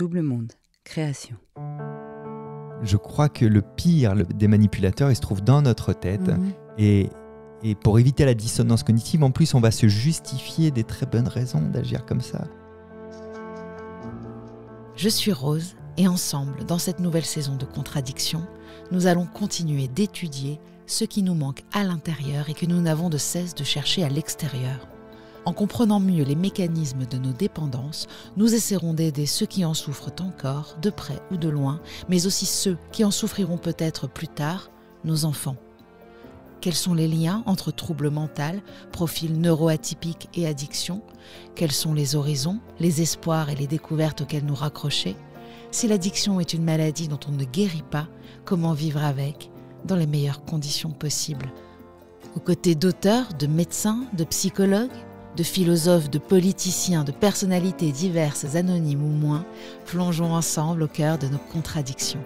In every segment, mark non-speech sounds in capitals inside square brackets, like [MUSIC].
Double Monde, création. Je crois que le pire des manipulateurs, il se trouve dans notre tête. Mhm. Et, et pour éviter la dissonance cognitive, en plus, on va se justifier des très bonnes raisons d'agir comme ça. Je suis Rose et ensemble, dans cette nouvelle saison de Contradictions, nous allons continuer d'étudier ce qui nous manque à l'intérieur et que nous n'avons de cesse de chercher à l'extérieur. En comprenant mieux les mécanismes de nos dépendances, nous essaierons d'aider ceux qui en souffrent encore, de près ou de loin, mais aussi ceux qui en souffriront peut-être plus tard, nos enfants. Quels sont les liens entre troubles mental, profils neuroatypiques et addiction Quels sont les horizons, les espoirs et les découvertes auxquels nous raccrocher Si l'addiction est une maladie dont on ne guérit pas, comment vivre avec dans les meilleures conditions possibles Aux côtés d'auteurs, de médecins, de psychologues, de philosophes, de politiciens, de personnalités diverses, anonymes ou moins, plongeons ensemble au cœur de nos contradictions.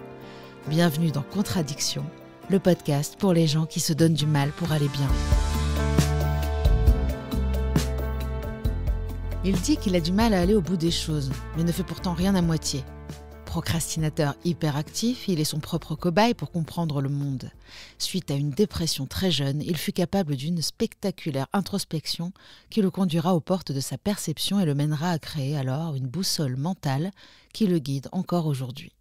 Bienvenue dans Contradictions, le podcast pour les gens qui se donnent du mal pour aller bien. Il dit qu'il a du mal à aller au bout des choses, mais ne fait pourtant rien à moitié procrastinateur hyperactif, il est son propre cobaye pour comprendre le monde. Suite à une dépression très jeune, il fut capable d'une spectaculaire introspection qui le conduira aux portes de sa perception et le mènera à créer alors une boussole mentale qui le guide encore aujourd'hui.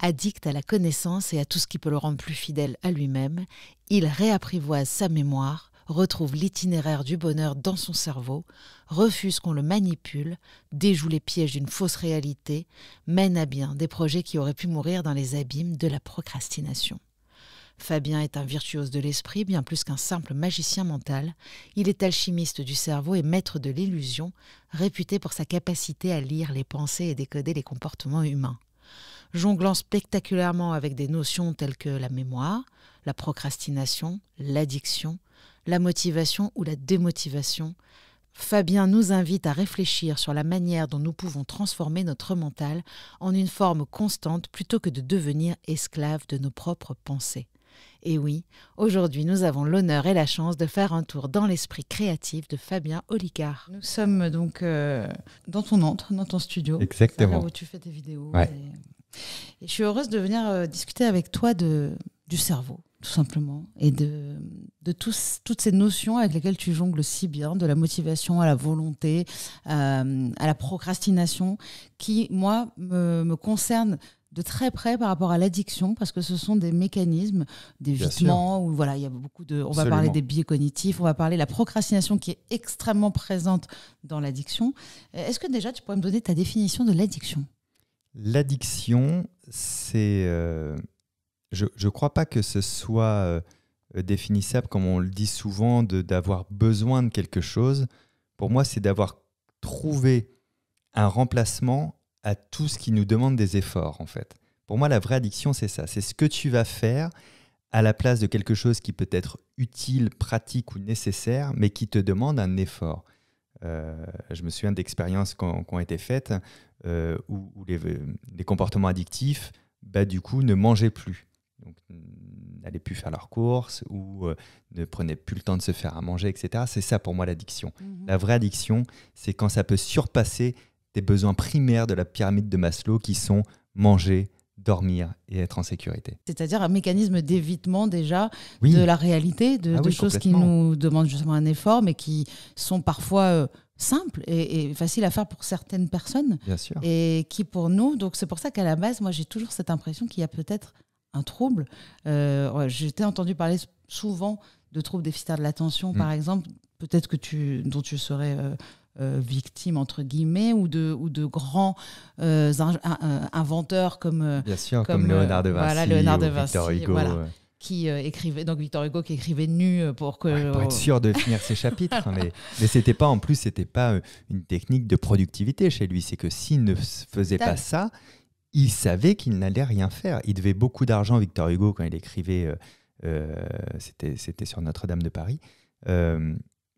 Addict à la connaissance et à tout ce qui peut le rendre plus fidèle à lui-même, il réapprivoise sa mémoire retrouve l'itinéraire du bonheur dans son cerveau, refuse qu'on le manipule, déjoue les pièges d'une fausse réalité, mène à bien des projets qui auraient pu mourir dans les abîmes de la procrastination. Fabien est un virtuose de l'esprit, bien plus qu'un simple magicien mental. Il est alchimiste du cerveau et maître de l'illusion, réputé pour sa capacité à lire les pensées et décoder les comportements humains. Jonglant spectaculairement avec des notions telles que la mémoire, la procrastination, l'addiction, la motivation ou la démotivation, Fabien nous invite à réfléchir sur la manière dont nous pouvons transformer notre mental en une forme constante plutôt que de devenir esclave de nos propres pensées. Et oui, aujourd'hui nous avons l'honneur et la chance de faire un tour dans l'esprit créatif de Fabien Olicard. Nous sommes donc euh, dans ton entre, dans ton studio. Exactement. Là où tu fais tes vidéos. je suis heureuse de venir euh, discuter avec toi de, du cerveau tout simplement, et de, de tous, toutes ces notions avec lesquelles tu jongles si bien, de la motivation à la volonté, euh, à la procrastination, qui, moi, me, me concerne de très près par rapport à l'addiction parce que ce sont des mécanismes d'évitement ou voilà il y a beaucoup de on va parler des biais cognitifs on va parler de la procrastination qui est extrêmement présente dans l'addiction est-ce que déjà tu pourrais me donner ta définition de l'addiction l'addiction c'est euh, je ne crois pas que ce soit euh, définissable, comme on le dit souvent, d'avoir besoin de quelque chose. Pour moi, c'est d'avoir trouvé un remplacement à tout ce qui nous demande des efforts, en fait. Pour moi, la vraie addiction, c'est ça. C'est ce que tu vas faire à la place de quelque chose qui peut être utile, pratique ou nécessaire, mais qui te demande un effort. Euh, je me souviens d'expériences qui ont, été faites euh, où, les, comportements addictifs, bah, du coup, ne mangeaient plus donc n'allaient plus faire leurs courses ou euh, ne prenaient plus le temps de se faire à manger, etc. C'est ça pour moi l'addiction. Mhm. La vraie addiction, c'est quand ça peut surpasser des besoins primaires de la pyramide de Maslow qui sont manger, dormir et être en sécurité. C'est-à-dire un mécanisme d'évitement déjà de la réalité, de, ah choses qui nous demandent justement un effort, mais qui sont parfois euh, simples et, et, faciles à faire pour certaines personnes. Bien sûr. Et qui pour nous, donc c'est pour ça qu'à la base, moi j'ai toujours cette impression qu'il y a peut-être un trouble. Euh, j'ai J'étais entendu parler souvent de troubles déficitaires de l'attention, mm. par exemple, peut-être que tu, dont tu serais euh, euh, victime, entre guillemets, ou de, ou de grands inventeurs comme, Bien sûr, comme, Léonard de Vinci, voilà, Léonard de Vinci Victor Hugo. Qui écrivait, donc Victor Hugo qui écrivait nu pour que. pour être sûr de finir ses [LAUGHS] chapitres. Hein, mais, mais c'était pas, en plus, c'était pas une technique de productivité chez lui. C'est que s'il ne faisait pas ça, il savait qu'il n'allait rien faire. Il devait beaucoup d'argent à Victor Hugo quand il écrivait, euh, euh, c'était sur Notre-Dame de Paris. Euh,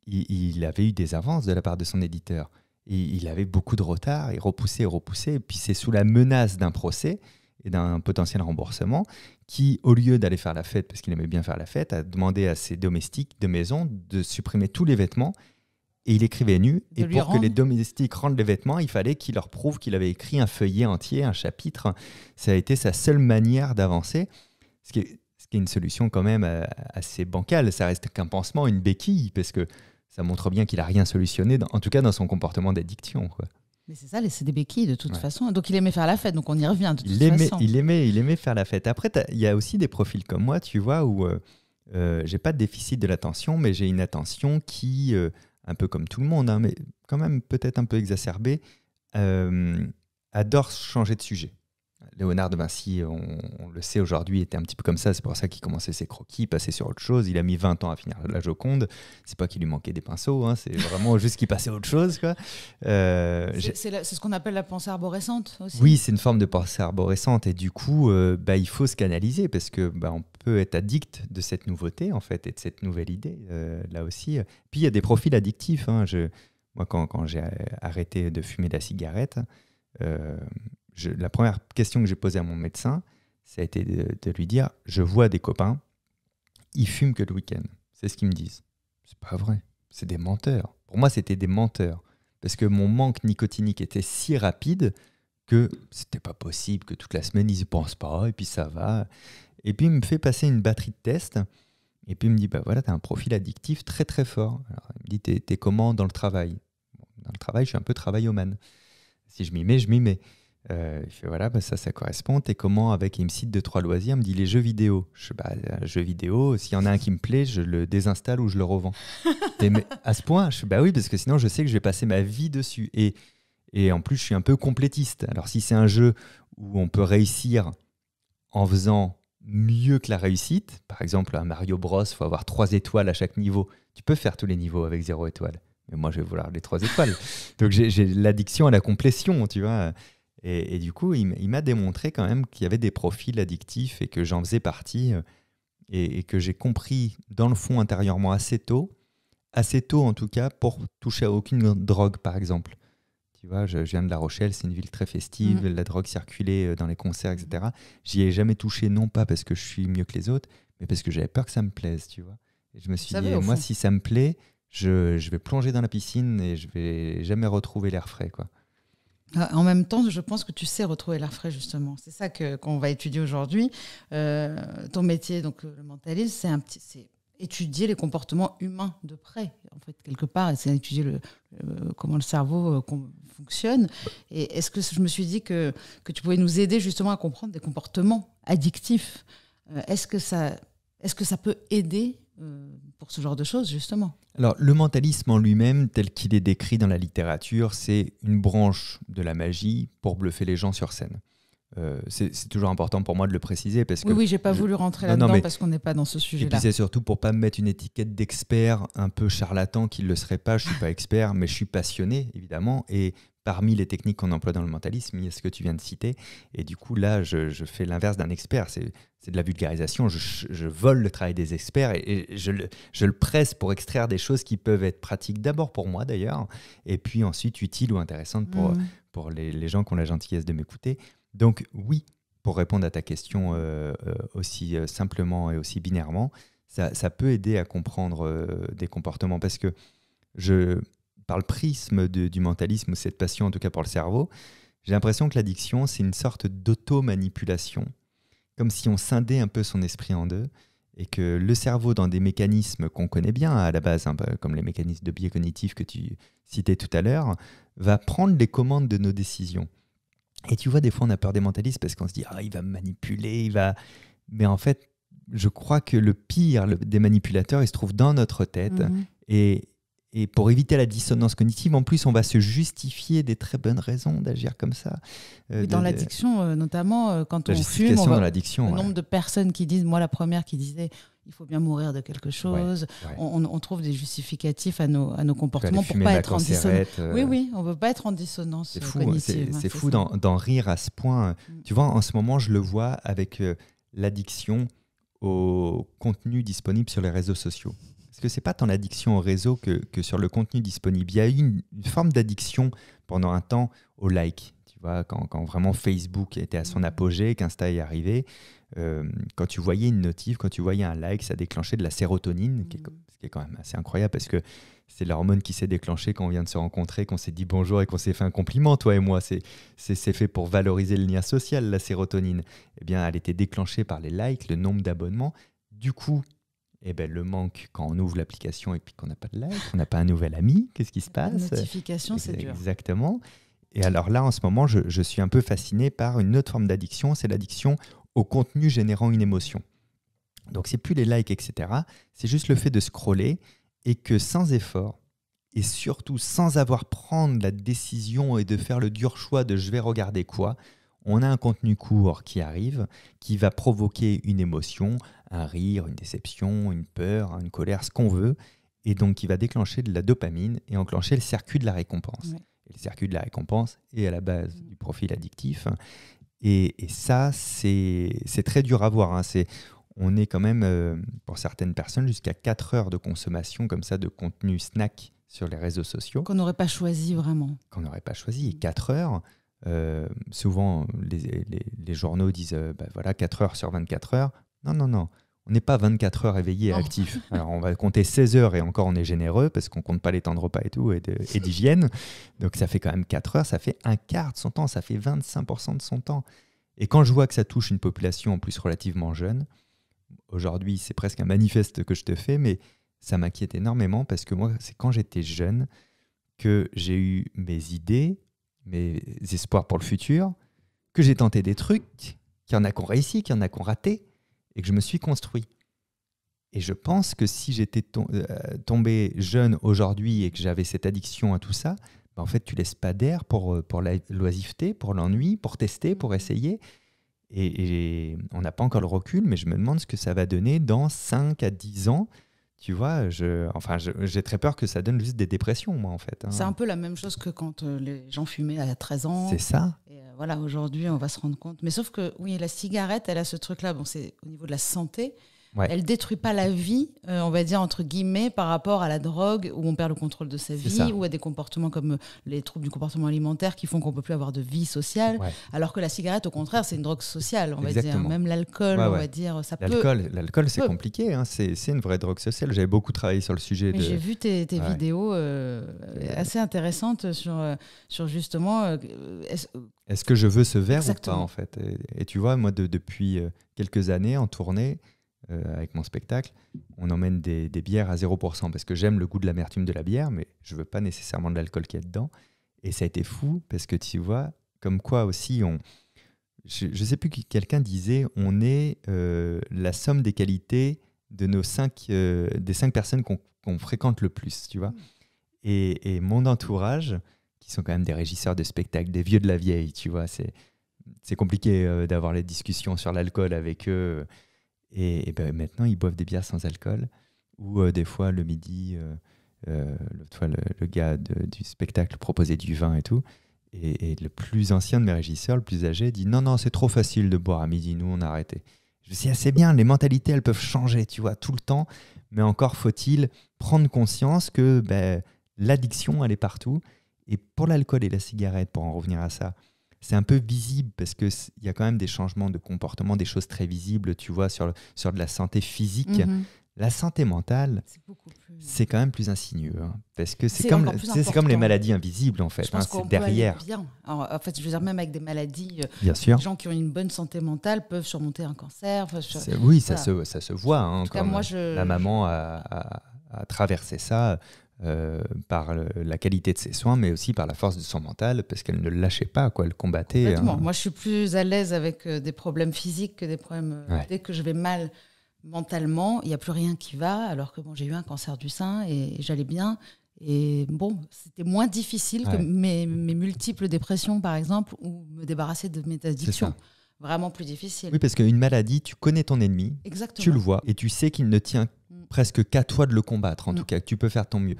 il, avait eu des avances de la part de son éditeur. Il, avait beaucoup de retard, il repoussait, et repoussait. Et puis c'est sous la menace d'un procès et d'un potentiel remboursement qui, au lieu d'aller faire la fête, parce qu'il aimait bien faire la fête, a demandé à ses domestiques de maison de supprimer tous les vêtements et il écrivait nu. Et pour que les domestiques rendent les vêtements, il fallait qu'il leur prouve qu'il avait écrit un feuillet entier, un chapitre. Ça a été sa seule manière d'avancer, ce qui, est, ce qui est une solution quand même euh, assez bancale. Ça reste qu'un pansement, une béquille, parce que ça montre bien qu'il a rien solutionné, en tout cas dans son comportement d'addiction. Mais c'est ça, c'est des béquilles de toute façon. Donc il aimait faire la fête, donc on y revient de toute il aimait, façon. Il aimait, il aimait faire la fête. Après, il y a aussi des profils comme moi, tu vois, où euh, euh, j'ai pas de déficit de l'attention, mais j'ai une attention qui un peu comme tout le monde, hein, mais quand même peut-être un peu exacerbé, euh, adore changer de sujet. Léonard de Vinci, on, le sait aujourd'hui, était un petit peu comme ça. C'est pour ça qu'il commençait ses croquis, passait sur autre chose. Il a mis 20 ans à finir la Joconde. C'est pas qu'il lui manquait des pinceaux, hein. c'est vraiment juste qu'il passait autre chose. Euh, c'est ce qu'on appelle la pensée arborescente aussi. Oui, c'est une forme de pensée arborescente. Et du coup, euh, bah, il faut se canaliser parce que bah, on peut être addict de cette nouveauté en fait et de cette nouvelle idée euh, là aussi. Puis il y a des profils addictifs. Hein. moi, quand, quand j'ai arrêté de fumer de la cigarette, euh, la première question que j'ai posée à mon médecin, ça a été de, lui dire Je vois des copains, ils fument que le week-end. C'est ce qu'ils me disent. C'est pas vrai. C'est des menteurs. Pour moi, c'était des menteurs. Parce que mon manque nicotinique était si rapide que c'était pas possible que toute la semaine ils y pensent pas et puis ça va. Et puis il me fait passer une batterie de tests et puis il me dit bah voilà, t'as un profil addictif très très fort. il me dit t'es, comment dans le travail Dans le travail, je suis un peu travaillomane si je m'y mets, je m'y mets. Euh, je fais, voilà, bah, ça, ça correspond. Et comment avec Il me cite trois loisirs. me dit les jeux vidéo. Je fais, bah, euh, jeux vidéo, s'il y en a un qui me plaît, je le désinstalle ou je le revends. [LAUGHS] à ce point, je fais, bah oui, parce que sinon, je sais que je vais passer ma vie dessus. Et, et en plus, je suis un peu complétiste. Alors, si c'est un jeu où on peut réussir en faisant mieux que la réussite, par exemple, un Mario Bros, faut avoir trois étoiles à chaque niveau. Tu peux faire tous les niveaux avec zéro étoile mais moi je vais vouloir les trois étoiles. [LAUGHS] Donc j'ai l'addiction à la complétion, tu vois. Et, du coup, il, m'a démontré quand même qu'il y avait des profils addictifs et que j'en faisais partie euh, et, que j'ai compris dans le fond intérieurement assez tôt, assez tôt en tout cas, pour toucher à aucune drogue par exemple. Tu vois, je, viens de La Rochelle, c'est une ville très festive, mmh. la drogue circulait euh, dans les concerts, etc. J'y ai jamais touché, non pas parce que je suis mieux que les autres, mais parce que j'avais peur que ça me plaise, tu vois. Et je me suis dit, eh, moi, si ça me plaît, je, vais plonger dans la piscine et je vais jamais retrouver l'air frais. quoi. Ah, en même temps, je pense que tu sais retrouver l'air frais, justement. C'est ça que, qu'on va étudier aujourd'hui. Euh, ton métier, donc le mentalisme, c'est, un c'est étudier les comportements humains de près, en fait, quelque part, c'est étudier le, comment le cerveau euh, fonctionne. Et est-ce que je me suis dit que, tu pouvais nous aider justement à comprendre des comportements addictifs euh, que ça, est-ce que ça peut aider euh, pour ce genre de choses, justement. Alors, le mentalisme en lui-même, tel qu'il est décrit dans la littérature, c'est une branche de la magie pour bluffer les gens sur scène. Euh, c'est toujours important pour moi de le préciser parce que oui, oui j'ai pas voulu rentrer là-dedans parce qu'on n'est pas dans ce sujet-là. Et puis c'est surtout pour pas me mettre une étiquette d'expert un peu charlatan qui ne le serait pas. Je suis pas expert, mais je suis passionné évidemment et parmi les techniques qu'on emploie dans le mentalisme, il y a ce que tu viens de citer. Et du coup, là, je, fais l'inverse d'un expert. C'est, de la vulgarisation. Je, vole le travail des experts et, je, le, presse pour extraire des choses qui peuvent être pratiques d'abord pour moi, d'ailleurs, et puis ensuite utiles ou intéressantes pour, mmh. les, gens qui ont la gentillesse de m'écouter. Donc, oui, pour répondre à ta question euh, euh, aussi euh, simplement et aussi binairement, ça, ça peut aider à comprendre des comportements parce que je par le prisme du mentalisme ou cette passion en tout cas pour le cerveau, j'ai l'impression que l'addiction, c'est une sorte d'auto-manipulation, comme si on scindait un peu son esprit en deux et que le cerveau, dans des mécanismes qu'on connaît bien à la base, hein, bah, comme les mécanismes de biais cognitifs que tu citais tout à l'heure, va prendre les commandes de nos décisions. Et tu vois, des fois, on a peur des mentalistes parce qu'on se dit, ah, il va me manipuler, il va. Mais en fait, je crois que le pire des manipulateurs, il se trouve dans notre tête. Mhm. Et, et pour éviter la dissonance cognitive, en plus, on va se justifier des très bonnes raisons d'agir comme ça. Euh, dans l'addiction, euh, notamment, euh, quand on fume, le nombre de personnes qui disent, moi la première qui disait, il faut bien mourir de quelque chose. On, trouve des justificatifs à nos, à nos comportements pour pas être en dissonance. Oui, oui, on veut pas être en dissonance. C'est fou, hein, c'est, fou d'en, rire à ce point. Mm. Tu vois, en ce moment, je le vois avec l'addiction au contenu disponible sur les réseaux sociaux. Parce que c'est pas tant l'addiction au réseau que, sur le contenu disponible. Il y a eu une, forme d'addiction pendant un temps au like. Tu vois, quand, vraiment Facebook était à son mmh. apogée, qu'Insta est arrivé, euh, quand tu voyais une notif, quand tu voyais un like, ça déclenchait de la sérotonine, mmh. ce qui est quand même assez incroyable parce que c'est l'hormone qui s'est déclenchée quand on vient de se rencontrer, qu'on s'est dit bonjour et qu'on s'est fait un compliment, toi et moi. C'est fait pour valoriser le lien social, la sérotonine. Eh bien, elle était déclenchée par les likes, le nombre d'abonnements. Du coup, eh ben, le manque, quand on ouvre l'application et puis qu'on n'a pas de like, qu'on n'a pas un nouvel ami, qu'est-ce qui se passe La notification, c'est dur. Exactement. Et alors là, en ce moment, je, suis un peu fasciné par une autre forme d'addiction, c'est l'addiction au contenu générant une émotion. Donc c'est plus les likes, etc. C'est juste le fait de scroller et que sans effort, et surtout sans avoir prendre la décision et de faire le dur choix de je vais regarder quoi, on a un contenu court qui arrive, qui va provoquer une émotion, un rire, une déception, une peur, une colère, ce qu'on veut, et donc qui va déclencher de la dopamine et enclencher le circuit de la récompense. le circuit de la récompense est à la base mmh. du profil addictif. Et, ça, c'est très dur à voir. Hein. on est quand même, euh, pour certaines personnes, jusqu'à 4 heures de consommation comme ça de contenu snack sur les réseaux sociaux. Qu'on n'aurait pas choisi vraiment. Qu'on n'aurait pas choisi. 4 mmh. heures, euh, souvent, les, journaux disent euh, bah voilà, 4 heures sur 24 heures. Non, non, non. On n'est pas 24 heures éveillé et actif. Alors, on va compter 16 heures et encore, on est généreux parce qu'on compte pas les temps de repas et tout et d'hygiène. Donc, ça fait quand même 4 heures, ça fait un quart de son temps, ça fait 25% de son temps. Et quand je vois que ça touche une population en plus relativement jeune, aujourd'hui, c'est presque un manifeste que je te fais, mais ça m'inquiète énormément parce que moi, c'est quand j'étais jeune que j'ai eu mes idées, mes espoirs pour le futur, que j'ai tenté des trucs, qu'il y en a qu'on réussi, qu'il y en a qu'on raté, et que je me suis construit. Et je pense que si j'étais euh, tombé jeune aujourd'hui et que j'avais cette addiction à tout ça, bah, en fait, tu laisses pas d'air pour, euh, pour l'oisiveté, pour l'ennui, pour tester, pour essayer. Et, et on n'a pas encore le recul, mais je me demande ce que ça va donner dans 5 à 10 ans tu vois, je, enfin, j'ai très peur que ça donne juste des dépressions, moi, en fait. Hein. C'est un peu la même chose que quand euh, les gens fumaient à 13 ans. C'est ça. Euh, voilà, aujourd'hui, on va se rendre compte. Mais sauf que, oui, la cigarette, elle a ce truc-là. Bon, c'est au niveau de la santé, elle Elle détruit pas la vie, euh, on va dire entre guillemets, par rapport à la drogue où on perd le contrôle de sa vie, ou à des comportements comme euh, les troubles du comportement alimentaire qui font qu'on peut plus avoir de vie sociale. Alors que la cigarette, au contraire, c'est une drogue sociale, on va dire. Même l'alcool, on va dire, ça l'alcool, peut. L'alcool, c'est compliqué. Hein. C'est, une vraie drogue sociale. J'avais beaucoup travaillé sur le sujet. J'ai vu tes, vidéos euh, assez intéressantes sur, sur justement. est-ce... que je veux ce verre ou pas en fait et, tu vois, moi, depuis quelques années en tournée. Euh, avec mon spectacle, on emmène des, bières à 0% parce que j'aime le goût de l'amertume de la bière, mais je veux pas nécessairement de l'alcool qu'il y a dedans. Et ça a été fou parce que tu vois, comme quoi aussi, on, je ne sais plus qui quelqu'un disait, on est euh, la somme des qualités de nos cinq, euh, des cinq personnes qu'on fréquente le plus, tu vois. Et, mon entourage, qui sont quand même des régisseurs de spectacle des vieux de la vieille, tu vois, c'est compliqué d'avoir les discussions sur l'alcool avec eux. Et, ben, maintenant, ils boivent des bières sans alcool. Ou euh, des fois, le midi, euh, euh, le, gars du spectacle proposait du vin et tout. Et, le plus ancien de mes régisseurs, le plus âgé, dit non, non, c'est trop facile de boire à midi, nous, on a arrêté. Je sais assez ah, bien, les mentalités, elles peuvent changer, tu vois, tout le temps. Mais encore faut-il prendre conscience que ben, l'addiction, elle est partout. Et pour l'alcool et la cigarette, pour en revenir à ça, c'est un peu visible parce qu'il y a quand même des changements de comportement, des choses très visibles, tu vois, sur, sur de la santé physique. Mhm. La santé mentale, c'est quand même plus insinueux, hein, parce que c'est comme, c'est comme les maladies invisibles en fait, hein, c'est derrière. en fait, je veux dire même avec des maladies, euh, bien sûr. les gens qui ont une bonne santé mentale peuvent surmonter un cancer. Oui, ça se, ça se voit. Hein, moi, je... la maman a traversé ça euh, par la qualité de ses soins, mais aussi par la force de son mental, parce qu'elle ne lâchait pas, quoi, elle combattait. Hein. Moi, je suis plus à l'aise avec euh, des problèmes physiques que des problèmes. Euh, dès que je vais mal mentalement, il n'y a plus rien qui va, alors que bon, j'ai eu un cancer du sein et j'allais bien. Et bon, c'était moins difficile que mes, multiples dépressions, par exemple, ou me débarrasser de mes addictions. Vraiment plus difficile. Oui, parce qu'une maladie, tu connais ton ennemi, tu le vois, et tu sais qu'il ne tient mm. presque qu'à toi de le combattre, en mm. tout cas, que tu peux faire ton mieux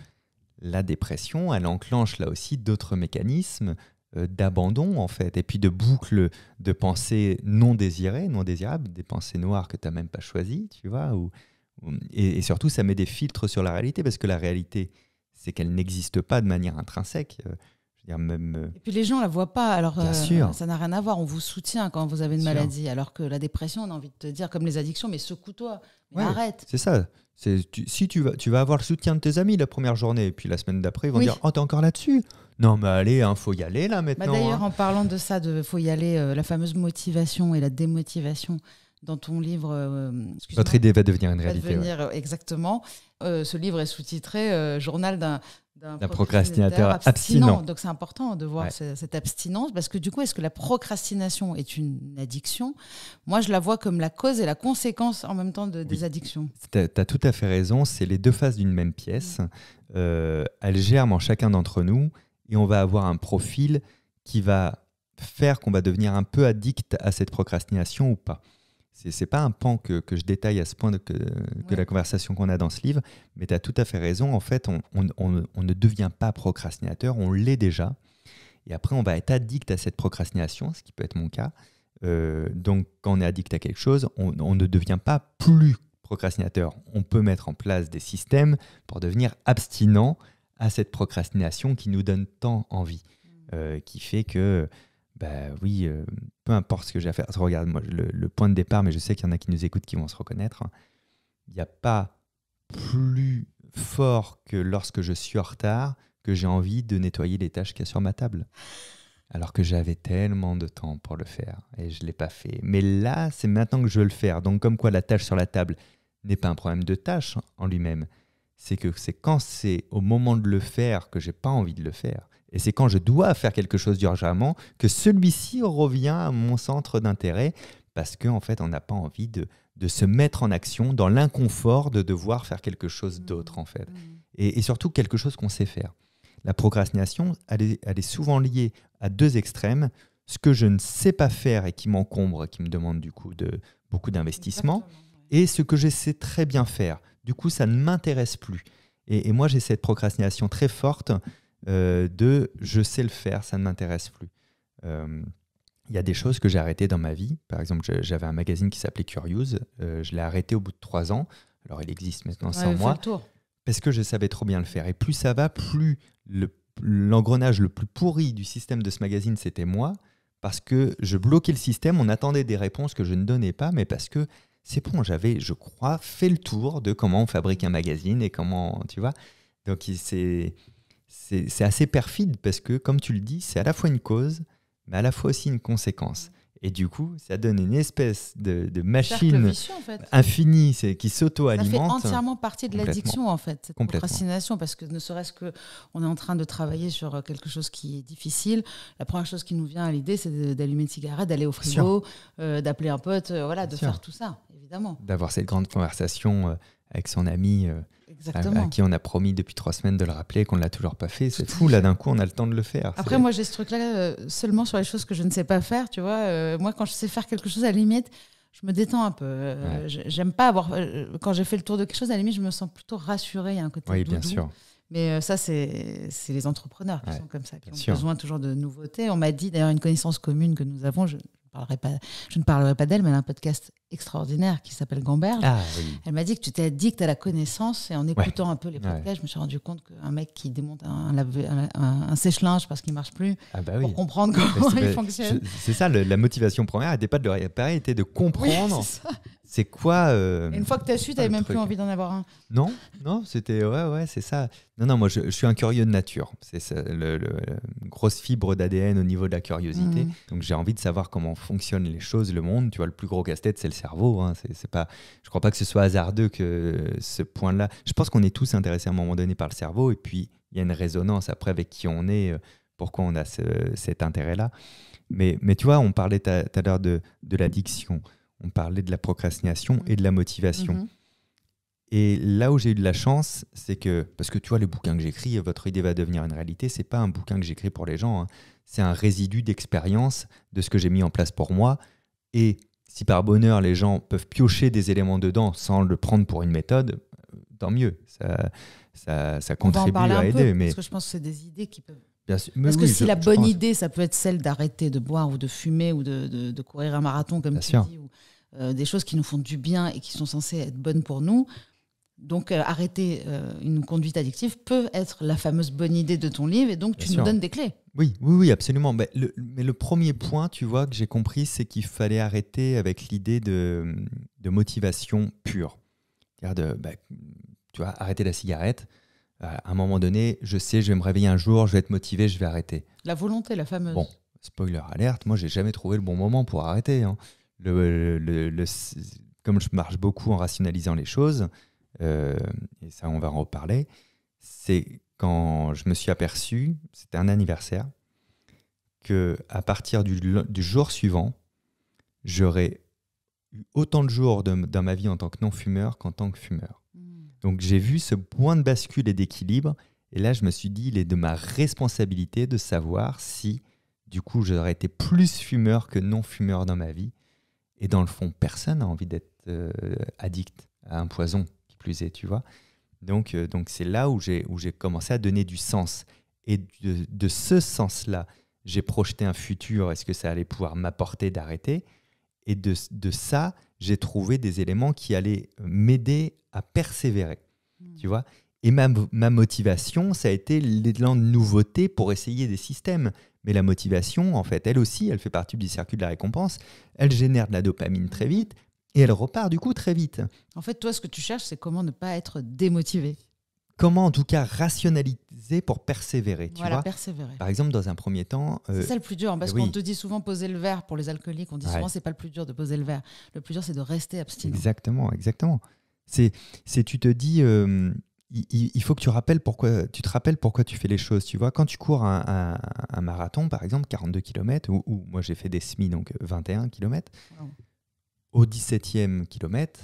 la dépression, elle enclenche là aussi d'autres mécanismes euh, d'abandon en fait, et puis de boucles de pensées non désirées, non désirables, des pensées noires que tu n'as même pas choisies, tu vois, et, surtout ça met des filtres sur la réalité, parce que la réalité, c'est qu'elle n'existe pas de manière intrinsèque. Euh, même. Euh, et puis les gens la voient pas, alors euh, ça n'a rien à voir. On vous soutient quand vous avez une maladie, alors que la dépression, on a envie de te dire comme les addictions, mais secoue-toi, arrête. C'est ça. si tu vas, tu vas avoir le soutien de tes amis la première journée, et puis la semaine d'après, ils vont dire, oh t'es encore là-dessus. Non, mais allez, hein, faut y aller là bah, maintenant. Hein. D'ailleurs, en parlant de ça, de faut y aller, euh, la fameuse motivation et la démotivation dans ton livre. Euh, Votre idée va devenir une réalité. Exactement. Euh, ce livre est sous-titré euh, Journal d'un procrastinateur abstinent. Donc c'est important de voir cette, abstinence parce que du coup, est-ce que la procrastination est une addiction Moi, je la vois comme la cause et la conséquence en même temps des addictions. Tu as, tout à fait raison. C'est les deux faces d'une même pièce. Mm. Elle elles germent en chacun d'entre nous et on va avoir un profil qui va faire qu'on va devenir un peu addict à cette procrastination ou pas c'est pas un pan que, je détaille à ce point de, que, la conversation qu'on a dans ce livre, mais tu as tout à fait raison. En fait, on, ne devient pas procrastinateur, on l'est déjà. Et après, on va être addict à cette procrastination, ce qui peut être mon cas. Euh, donc, quand on est addict à quelque chose, on, ne devient pas plus procrastinateur. On peut mettre en place des systèmes pour devenir abstinent à cette procrastination qui nous donne tant envie, mmh. euh, qui fait que bah oui, euh, peu importe ce que j'ai à faire, regarde moi, le, point de départ, mais je sais qu'il y en a qui nous écoutent qui vont se reconnaître. Il n'y a pas plus fort que lorsque je suis en retard que j'ai envie de nettoyer les tâches qu'il y a sur ma table. Alors que j'avais tellement de temps pour le faire et je ne l'ai pas fait. Mais là, c'est maintenant que je veux le faire. Donc, comme quoi la tâche sur la table n'est pas un problème de tâche en lui-même. C'est que c'est quand c'est au moment de le faire que j'ai pas envie de le faire et c'est quand je dois faire quelque chose d'urgemment que celui-ci revient à mon centre d'intérêt parce qu'en en fait, on n'a pas envie de, se mettre en action dans l'inconfort de devoir faire quelque chose mmh. d'autre, en fait. Mmh. Et, surtout, quelque chose qu'on sait faire. La procrastination, elle est, souvent liée à deux extrêmes. Ce que je ne sais pas faire et qui m'encombre, qui me demande du coup de, beaucoup d'investissement, et ce que je sais très bien faire. Du coup, ça ne m'intéresse plus. et moi, j'ai cette procrastination très forte euh, de je sais le faire, ça ne m'intéresse plus. Euh, il y a des choses que j'ai arrêtées dans ma vie. Par exemple, j'avais un magazine qui s'appelait Curious. Euh, je l'ai arrêté au bout de trois ans. Alors, il existe maintenant sans moi. Parce que je savais trop bien le faire. Et plus ça va, plus l'engrenage le, plus pourri du système de ce magazine, c'était moi. Parce que je bloquais le système, on attendait des réponses que je ne donnais pas, mais parce que c'est bon, j'avais, je crois, fait le tour de comment on fabrique un magazine et comment, tu vois. Donc, c'est c'est assez perfide parce que, comme tu le dis, c'est à la fois une cause, mais à la fois aussi une conséquence. Et du coup, ça donne une espèce de, machine infinie qui s'auto-alimente. Ça fait entièrement partie de l'addiction, en fait, cette procrastination, parce que ne serait-ce que on est en train de travailler sur quelque chose qui est difficile, la première chose qui nous vient à l'idée, c'est d'allumer une cigarette, d'aller au frigo, euh, d'appeler un pote, euh, voilà, de faire tout ça, évidemment. D'avoir cette grande conversation euh, avec son ami euh, à, qui on a promis depuis trois semaines de le rappeler, qu'on ne l'a toujours pas fait. C'est fou, là, d'un coup, on a le temps de le faire. Après, moi, j'ai ce truc-là euh, seulement sur les choses que je ne sais pas faire, tu vois. Euh, moi, quand je sais faire quelque chose, à la limite, je me détends un peu. J'aime pas avoir... quand j'ai fait le tour de quelque chose, à la limite, je me sens plutôt rassurée. Il un côté Oui, bien sûr. Mais ça, c'est les entrepreneurs qui sont comme ça, qui ont besoin toujours de nouveautés. On m'a dit, d'ailleurs, une connaissance commune que nous avons, je, je ne parlerai pas d'elle, mais elle a un podcast extraordinaire qui s'appelle Gamberge. Ah elle m'a dit que tu t'es addict à la connaissance et en écoutant un peu les podcasts, je me suis rendu compte qu'un mec qui démonte un, sèche-linge parce qu'il ne marche plus ah bah pour comprendre comment il fonctionne. C'est ça, la motivation première n'était pas de le réparer, était de [LAUGHS] comprendre c'est quoi euh, Une fois que tu as su, tu même plus envie d'en avoir un. Non, non, c'était. Ouais, ouais, c'est ça. Non, non, moi, je, suis un curieux de nature. C'est ça, le, grosse fibre d'ADN au niveau de la curiosité. Mhm. Donc, j'ai envie de savoir comment fonctionnent les choses, le monde. Tu vois, le plus gros casse-tête, c'est le cerveau. Hein. C'est, pas, je crois pas que ce soit hasardeux que ce point-là. Je pense qu'on est tous intéressés à un moment donné par le cerveau. Et puis, il y a une résonance après avec qui on est, euh, pourquoi on a cet intérêt-là. Mais, tu vois, on parlait tout à l'heure de l'addiction on parlait de la procrastination et de la motivation. Mhm. Et là où j'ai eu de la chance, c'est que, parce que tu vois, le bouquin que j'écris, euh, Votre idée va devenir une réalité, c'est pas un bouquin que j'écris pour les gens, hein. c'est un résidu d'expérience de ce que j'ai mis en place pour moi. Et si par bonheur les gens peuvent piocher des éléments dedans sans le prendre pour une méthode, euh, tant mieux, ça, contribue à aider. mais... Parce que je pense que c'est des idées qui peuvent parce que si la bonne idée, ça peut être celle d'arrêter de boire ou de fumer ou de, courir un marathon, comme tu dis, euh, des choses qui nous font du bien et qui sont censées être bonnes pour nous. Donc euh, arrêter euh, une conduite addictive peut être la fameuse bonne idée de ton livre et donc tu nous donnes des clés. Oui, oui, oui, absolument. Mais le, premier point, tu vois, que j'ai compris, c'est qu'il fallait arrêter avec l'idée de, motivation pure. Bah, tu vois, arrêter la cigarette. À un moment donné, je sais, je vais me réveiller un jour, je vais être motivé, je vais arrêter. La volonté, la fameuse. Bon, spoiler alerte, moi, j'ai jamais trouvé le bon moment pour arrêter. Hein le, comme je marche beaucoup en rationalisant les choses, euh, et ça on va en reparler, c'est quand je me suis aperçu, c'était un anniversaire, que à partir du, jour suivant, j'aurais eu autant de jours dans ma vie en tant que non-fumeur qu'en tant que fumeur. Hmm. Donc j'ai vu ce point de bascule et d'équilibre, et là je me suis dit, il est de ma responsabilité de savoir si, du coup, j'aurais été plus fumeur que non-fumeur dans ma vie, et dans le fond, personne n'a envie d'être euh, addict à un poison, qui plus est, tu vois. Donc, euh, donc c'est là où j'ai, où j'ai commencé à donner du sens. Et de, ce sens-là, j'ai projeté un futur, est-ce que ça allait pouvoir m'apporter d'arrêter Et de, ça, j'ai trouvé des éléments qui allaient m'aider à persévérer. Hmm. Tu vois et ma, motivation, ça a été l'élan de nouveauté pour essayer des systèmes. Mais la motivation, en fait, elle aussi, elle fait partie du circuit de la récompense. Elle génère de la dopamine très vite et elle repart du coup très vite. En fait, toi, ce que tu cherches, c'est comment ne pas être démotivé. Comment en tout cas rationaliser pour persévérer, tu voilà, persévérer. Par exemple, dans un premier temps. Euh, c'est ça le plus dur, hein, parce eh qu'on te dit souvent poser le verre pour les alcooliques. On dit souvent c'est pas le plus dur de poser le verre. Le plus dur, c'est de rester abstinent. Exactement, exactement. C'est, tu te dis. Euh, il, faut que tu, rappelles pourquoi, tu te rappelles pourquoi tu fais les choses. Tu vois, quand tu cours un, marathon, par exemple, 42 km, ou, moi j'ai fait des semis, donc 21 km, au 17e kilomètre,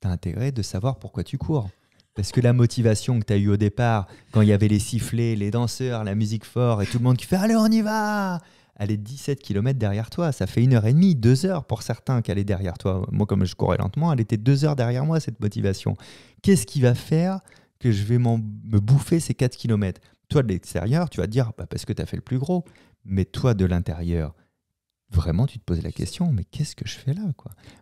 tu as intérêt de savoir pourquoi tu cours. Parce que la motivation que tu as eue au départ, quand il y avait les sifflets, les danseurs, la musique forte et tout le monde qui fait Allez, on y va elle est 17 km derrière toi. Ça fait une heure et demie, deux heures pour certains qu'elle est derrière toi. Moi, comme je courais lentement, elle était deux heures derrière moi, cette motivation. Qu'est-ce qui va faire que je vais me bouffer ces 4 km Toi, de l'extérieur, tu vas te dire bah, parce que tu as fait le plus gros. Mais toi, de l'intérieur, vraiment, tu te poses la question mais qu'est-ce que je fais là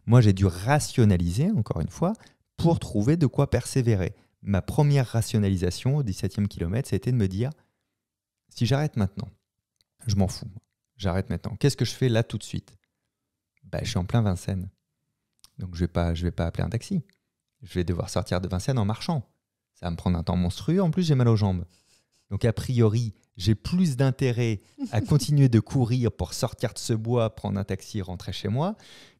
Moi, j'ai dû rationaliser, encore une fois, pour trouver de quoi persévérer. Ma première rationalisation au 17e kilomètre, c'était de me dire si j'arrête maintenant, je m'en fous j'arrête maintenant. Qu'est-ce que je fais là tout de suite ben, Je suis en plein Vincennes. Donc je ne vais, pas, je vais pas appeler un taxi. Je vais devoir sortir de Vincennes en marchant. Ça va me prendre un temps monstrueux. En plus, j'ai mal aux jambes. Donc a priori, j'ai plus d'intérêt à [LAUGHS] continuer de courir pour sortir de ce bois, prendre un taxi, rentrer chez moi,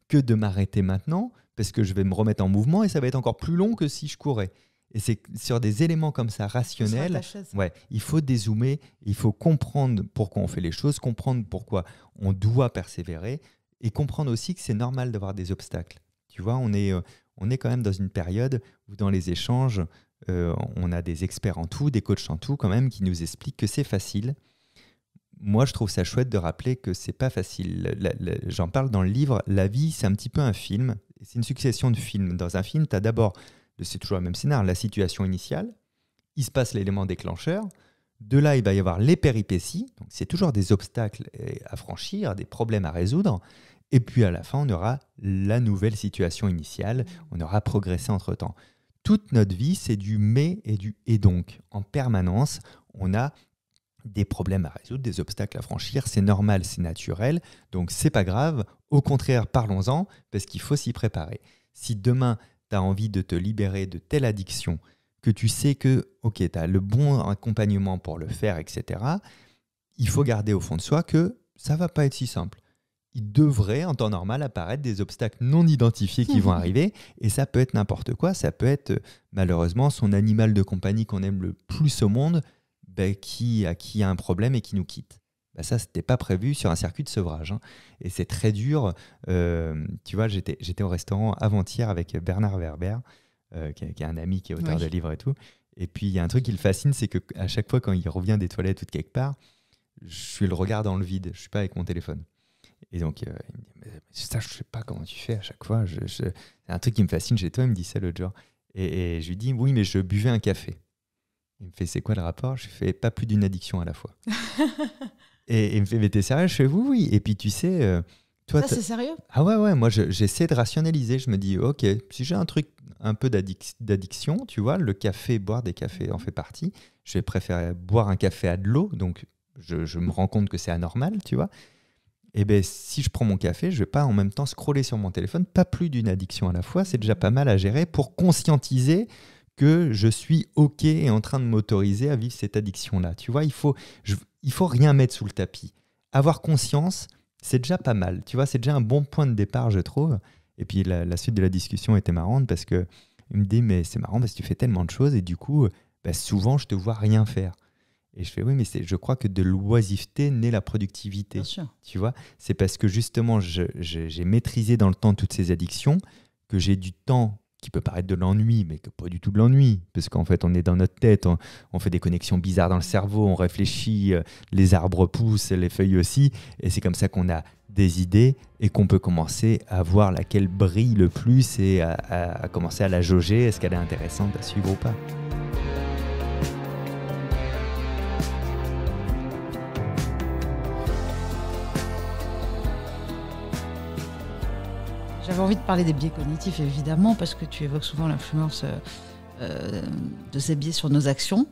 que de m'arrêter maintenant, parce que je vais me remettre en mouvement et ça va être encore plus long que si je courais. Et c'est sur des éléments comme ça rationnels, ouais, il faut dézoomer, il faut comprendre pourquoi on fait les choses, comprendre pourquoi on doit persévérer et comprendre aussi que c'est normal d'avoir des obstacles. Tu vois, on est, euh, on est quand même dans une période où dans les échanges, euh, on a des experts en tout, des coachs en tout quand même qui nous expliquent que c'est facile. Moi, je trouve ça chouette de rappeler que c'est pas facile. J'en parle dans le livre. La vie, c'est un petit peu un film. C'est une succession de films. Dans un film, tu as d'abord c'est toujours le même scénario, la situation initiale, il se passe l'élément déclencheur, de là il va y avoir les péripéties, donc c'est toujours des obstacles euh, à franchir, des problèmes à résoudre, et puis à la fin on aura la nouvelle situation initiale, mmh. on aura progressé entre-temps. Toute notre vie, c'est du mais et du et donc. En permanence, on a des problèmes à résoudre, des obstacles à franchir, c'est normal, c'est naturel, donc c'est pas grave, au contraire, parlons-en, parce qu'il faut s'y préparer. Si demain tu as envie de te libérer de telle addiction, que tu sais que, ok, tu as le bon accompagnement pour le faire, etc., il faut garder au fond de soi que ça va pas être si simple. Il devrait, en temps normal, apparaître des obstacles non identifiés qui vont [LAUGHS] arriver. Et ça peut être n'importe quoi. Ça peut être, malheureusement, son animal de compagnie qu'on aime le plus au monde, ben, qui, qui a un problème et qui nous quitte. Bah, ça, c'était pas prévu sur un circuit de sevrage. Hein. Et c'est très dur. Euh, tu vois, j'étais, j'étais au restaurant avant-hier avec Bernard Werber, euh, qui, est un ami qui est auteur de livres et tout. Et puis, il y a un truc qui le fascine, c'est qu'à chaque fois, quand il revient des toilettes ou de quelque part, je suis le regard dans le vide, je suis pas avec mon téléphone. Et donc, euh, il me dit, mais ça, je sais pas comment tu fais à chaque fois. Je, C'est un truc qui me fascine chez toi, il me dit ça l'autre jour. Et, et je lui dis, oui, mais je buvais un café. Il me fait, c'est quoi le rapport Je fais, pas plus d'une addiction à la fois. [LAUGHS] Et, et il sérieux Je fais, oui, oui. Et puis tu sais, euh, toi. Ça, c'est sérieux Ah ouais, ouais. Moi, j'essaie de rationaliser. Je me dis, ok, si j'ai un truc un peu d'addiction, tu vois, le café, boire des cafés en mhm. fait partie. Je vais préférer boire un café à de l'eau. Donc, je, me rends compte que c'est anormal, tu vois. Eh ben, si je prends mon café, je vais pas en même temps scroller sur mon téléphone, pas plus d'une addiction à la fois, c'est déjà pas mal à gérer pour conscientiser que je suis OK et en train de m'autoriser à vivre cette addiction-là. Tu vois, il faut, il faut rien mettre sous le tapis. Avoir conscience, c'est déjà pas mal. Tu vois, c'est déjà un bon point de départ, je trouve. Et puis la, suite de la discussion était marrante parce que il me dit mais c'est marrant parce que tu fais tellement de choses et du coup, bah, souvent je te vois rien faire. Et je fais oui, mais je crois que de l'oisiveté naît la productivité. Tu vois, c'est parce que justement j'ai maîtrisé dans le temps toutes ces addictions que j'ai du temps qui peut paraître de l'ennui, mais que pas du tout de l'ennui, parce qu'en fait, on est dans notre tête, on, fait des connexions bizarres dans le cerveau, on réfléchit, euh, les arbres poussent, les feuilles aussi, et c'est comme ça qu'on a des idées et qu'on peut commencer à voir laquelle brille le plus et à, à commencer à la jauger, est-ce qu'elle est intéressante à suivre ou pas. J'ai envie de parler des biais cognitifs, évidemment, parce que tu évoques souvent l'influence euh, euh, de ces biais sur nos actions.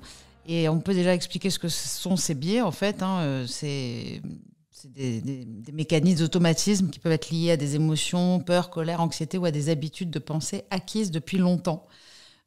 Et on peut déjà expliquer ce que sont ces biais, en fait. Hein, euh, c'est des, des, mécanismes d'automatisme qui peuvent être liés à des émotions, peur, colère, anxiété ou à des habitudes de pensée acquises depuis longtemps.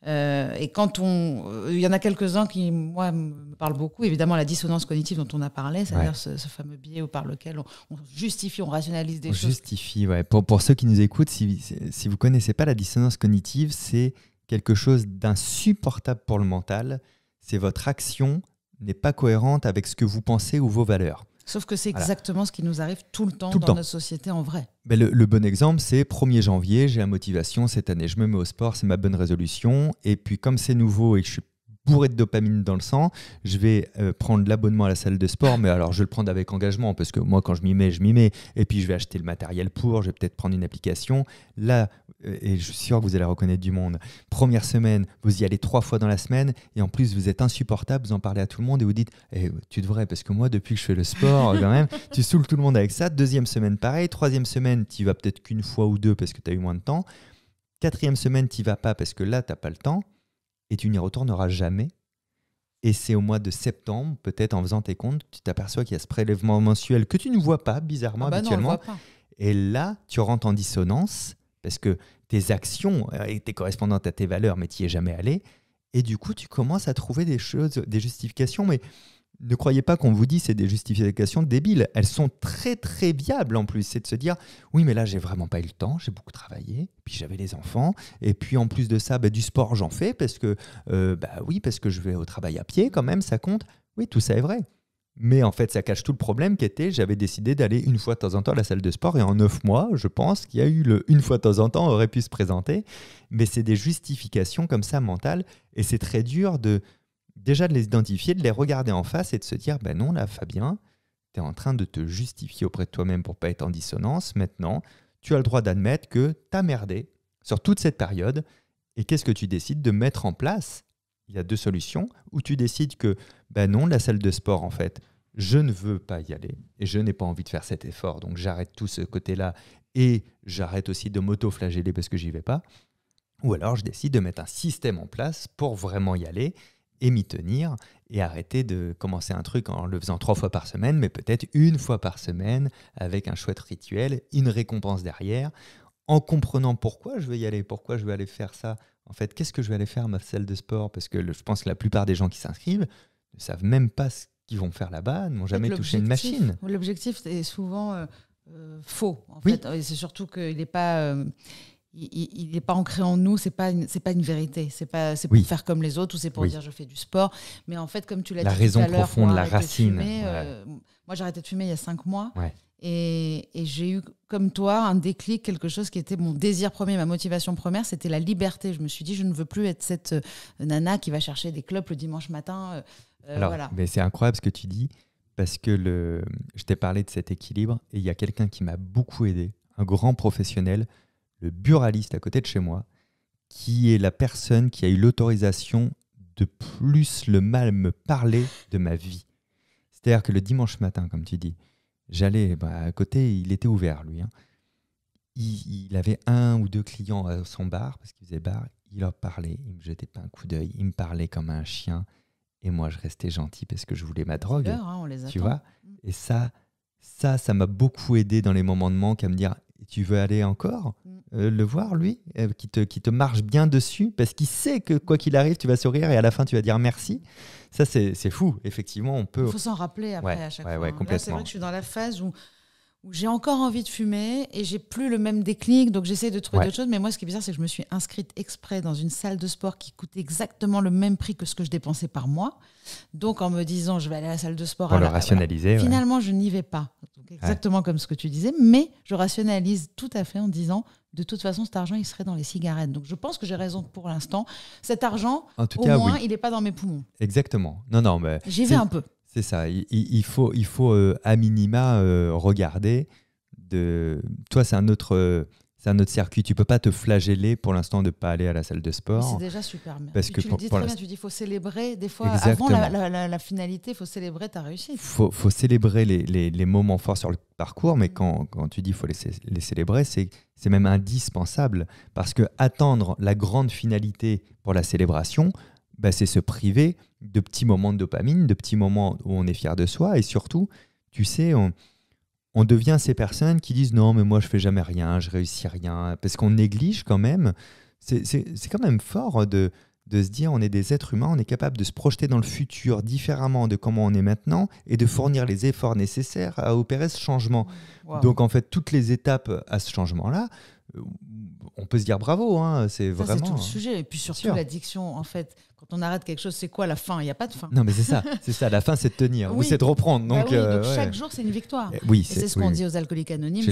Euh, et quand on, euh, il y en a quelques-uns qui, moi, me parlent beaucoup. Évidemment, la dissonance cognitive dont on a parlé, c'est-à-dire ce, fameux biais par lequel on, justifie, on rationalise des on choses. Justifie, ouais. Pour, pour, ceux qui nous écoutent, si, si vous ne connaissez pas la dissonance cognitive, c'est quelque chose d'insupportable pour le mental. C'est votre action n'est pas cohérente avec ce que vous pensez ou vos valeurs. Sauf que c'est exactement ce qui nous arrive tout le temps dans notre société en vrai. mais le, le, bon exemple, c'est 1er janvier, j'ai la motivation cette année, je me mets au sport, c'est ma bonne résolution. Et puis comme c'est nouveau et que je suis bourré de dopamine dans le sang. Je vais euh, prendre l'abonnement à la salle de sport, mais alors je vais le prendre avec engagement parce que moi, quand je m'y mets, je m'y mets. Et puis, je vais acheter le matériel pour, je vais peut-être prendre une application. Là, euh, et je suis sûr que vous allez reconnaître du monde, première semaine, vous y allez trois fois dans la semaine et en plus, vous êtes insupportable, vous en parlez à tout le monde et vous dites eh, Tu devrais, parce que moi, depuis que je fais le sport, euh, quand même, tu saoules tout le monde avec ça. Deuxième semaine, pareil. Troisième semaine, tu vas peut-être qu'une fois ou deux parce que tu as eu moins de temps. Quatrième semaine, tu vas pas parce que là, tu n'as pas le temps et tu n'y retourneras jamais. Et c'est au mois de septembre, peut-être en faisant tes comptes, tu t'aperçois qu'il y a ce prélèvement mensuel que tu ne vois pas, bizarrement, ah bah habituellement. Et là, tu rentres en dissonance parce que tes actions étaient euh, correspondantes à tes valeurs, mais tu n'y es jamais allé. Et du coup, tu commences à trouver des choses, des justifications, mais ne croyez pas qu'on vous dit c'est des justifications débiles. Elles sont très très viables en plus. C'est de se dire oui mais là j'ai vraiment pas eu le temps, j'ai beaucoup travaillé, puis j'avais les enfants, et puis en plus de ça bah, du sport j'en fais parce que euh, bah oui parce que je vais au travail à pied quand même ça compte. Oui tout ça est vrai. Mais en fait, ça cache tout le problème qui était, j'avais décidé d'aller une fois de temps en temps à la salle de sport, et en neuf mois, je pense qu'il y a eu le une fois de temps en temps aurait pu se présenter, mais c'est des justifications comme ça mentales, et c'est très dur de, déjà de les identifier, de les regarder en face et de se dire, ben non, là, Fabien, tu es en train de te justifier auprès de toi-même pour pas être en dissonance. Maintenant, tu as le droit d'admettre que tu as merdé sur toute cette période. Et qu'est-ce que tu décides de mettre en place Il y a deux solutions. Ou tu décides que, ben non, la salle de sport, en fait, je ne veux pas y aller et je n'ai pas envie de faire cet effort. Donc j'arrête tout ce côté-là et j'arrête aussi de m'auto-flageller parce que j'y vais pas. Ou alors je décide de mettre un système en place pour vraiment y aller et m'y tenir et arrêter de commencer un truc en le faisant trois fois par semaine, mais peut-être une fois par semaine avec un chouette rituel, une récompense derrière, en comprenant pourquoi je vais y aller, pourquoi je vais aller faire ça. En fait, qu'est-ce que je vais aller faire à ma salle de sport Parce que je pense que la plupart des gens qui s'inscrivent ne savent même pas ce qu'ils vont faire là-bas, n'ont jamais touché une machine. L'objectif est souvent euh, euh, faux. En fait, c'est surtout qu'il n'est pas. Euh, il n'est pas ancré en nous, c'est pas c'est pas une vérité, c'est pas c'est pour faire comme les autres ou c'est pour dire je fais du sport, mais en fait comme tu l'as dit, la raison tout à profonde, la racine. Euh, moi j'ai arrêté de fumer il y a cinq mois et, j'ai eu comme toi un déclic, quelque chose qui était mon désir premier, ma motivation première, c'était la liberté. Je me suis dit je ne veux plus être cette euh, nana qui va chercher des clubs le dimanche matin. Euh, Alors, mais c'est incroyable ce que tu dis parce que le je t'ai parlé de cet équilibre et il y a quelqu'un qui m'a beaucoup aidé, un grand professionnel le buraliste à côté de chez moi, qui est la personne qui a eu l'autorisation de plus le mal me parler de ma vie. C'est-à-dire que le dimanche matin, comme tu dis, j'allais bah, à côté, il était ouvert, lui. Hein. Il, avait un ou deux clients à son bar, parce qu'il faisait bar, il leur parlait, il me jetait pas un coup d'œil, il me parlait comme un chien, et moi je restais gentil parce que je voulais ma drogue, hein, tu vois. Et ça, ça, ça m'a beaucoup aidé dans les moments de manque à me dire, tu veux aller encore mm. euh, le voir, lui, euh, qui, te, qui te marche bien dessus, parce qu'il sait que quoi qu'il arrive, tu vas sourire et à la fin, tu vas dire merci. Ça, c'est fou. Effectivement, on peut. Il faut s'en rappeler après à chaque fois. complètement. Hein. C'est vrai que je suis dans la phase où où j'ai encore envie de fumer et j'ai plus le même déclic, donc j'essaie de trouver d'autres choses. Mais moi, ce qui est bizarre, c'est que je me suis inscrite exprès dans une salle de sport qui coûte exactement le même prix que ce que je dépensais par mois. Donc, en me disant, je vais aller à la salle de sport. Pour rationaliser. Finalement, je n'y vais pas. exactement comme ce que tu disais, mais je rationalise tout à fait en disant, de toute façon, cet argent, il serait dans les cigarettes. Donc, je pense que j'ai raison pour l'instant. Cet argent, au moins, il n'est pas dans mes poumons. Exactement. Non, non, mais. J'y vais un peu. C'est ça. Il, faut, il faut euh, à minima euh, regarder. De... Toi, c'est un autre. Euh, c'est un autre circuit. Tu peux pas te flageller pour l'instant de pas aller à la salle de sport. C'est déjà super. Parce que tu le dis bien. Tu dis faut célébrer des fois avant la, la, la, finalité. Faut célébrer ta réussi. Faut, faut célébrer les, moments forts sur le parcours, mais quand, tu dis faut les, célébrer, c'est c'est même indispensable parce que attendre la grande finalité pour la célébration, bah, c'est se priver de petits moments de dopamine, de petits moments où on est fier de soi. Et surtout, tu sais, on, devient ces personnes qui disent non, mais moi je fais jamais rien, je réussis rien, parce qu'on néglige quand même. C'est quand même fort de, de se dire on est des êtres humains, on est capable de se projeter dans le futur différemment de comment on est maintenant et de fournir les efforts nécessaires à opérer ce changement. Donc en fait, toutes les étapes à ce changement-là, euh, on peut se dire bravo, hein, c'est vraiment... C'est tout le sujet, et puis surtout l'addiction, en fait quand on arrête quelque chose, c'est quoi la fin Il n'y a pas de fin. Non, mais c'est ça, c'est ça. La fin, c'est de tenir oui. ou c'est de reprendre. Bah donc, oui, donc euh, chaque jour, c'est une victoire. Eh oui, c'est ce qu'on dit aux alcooliques anonymes.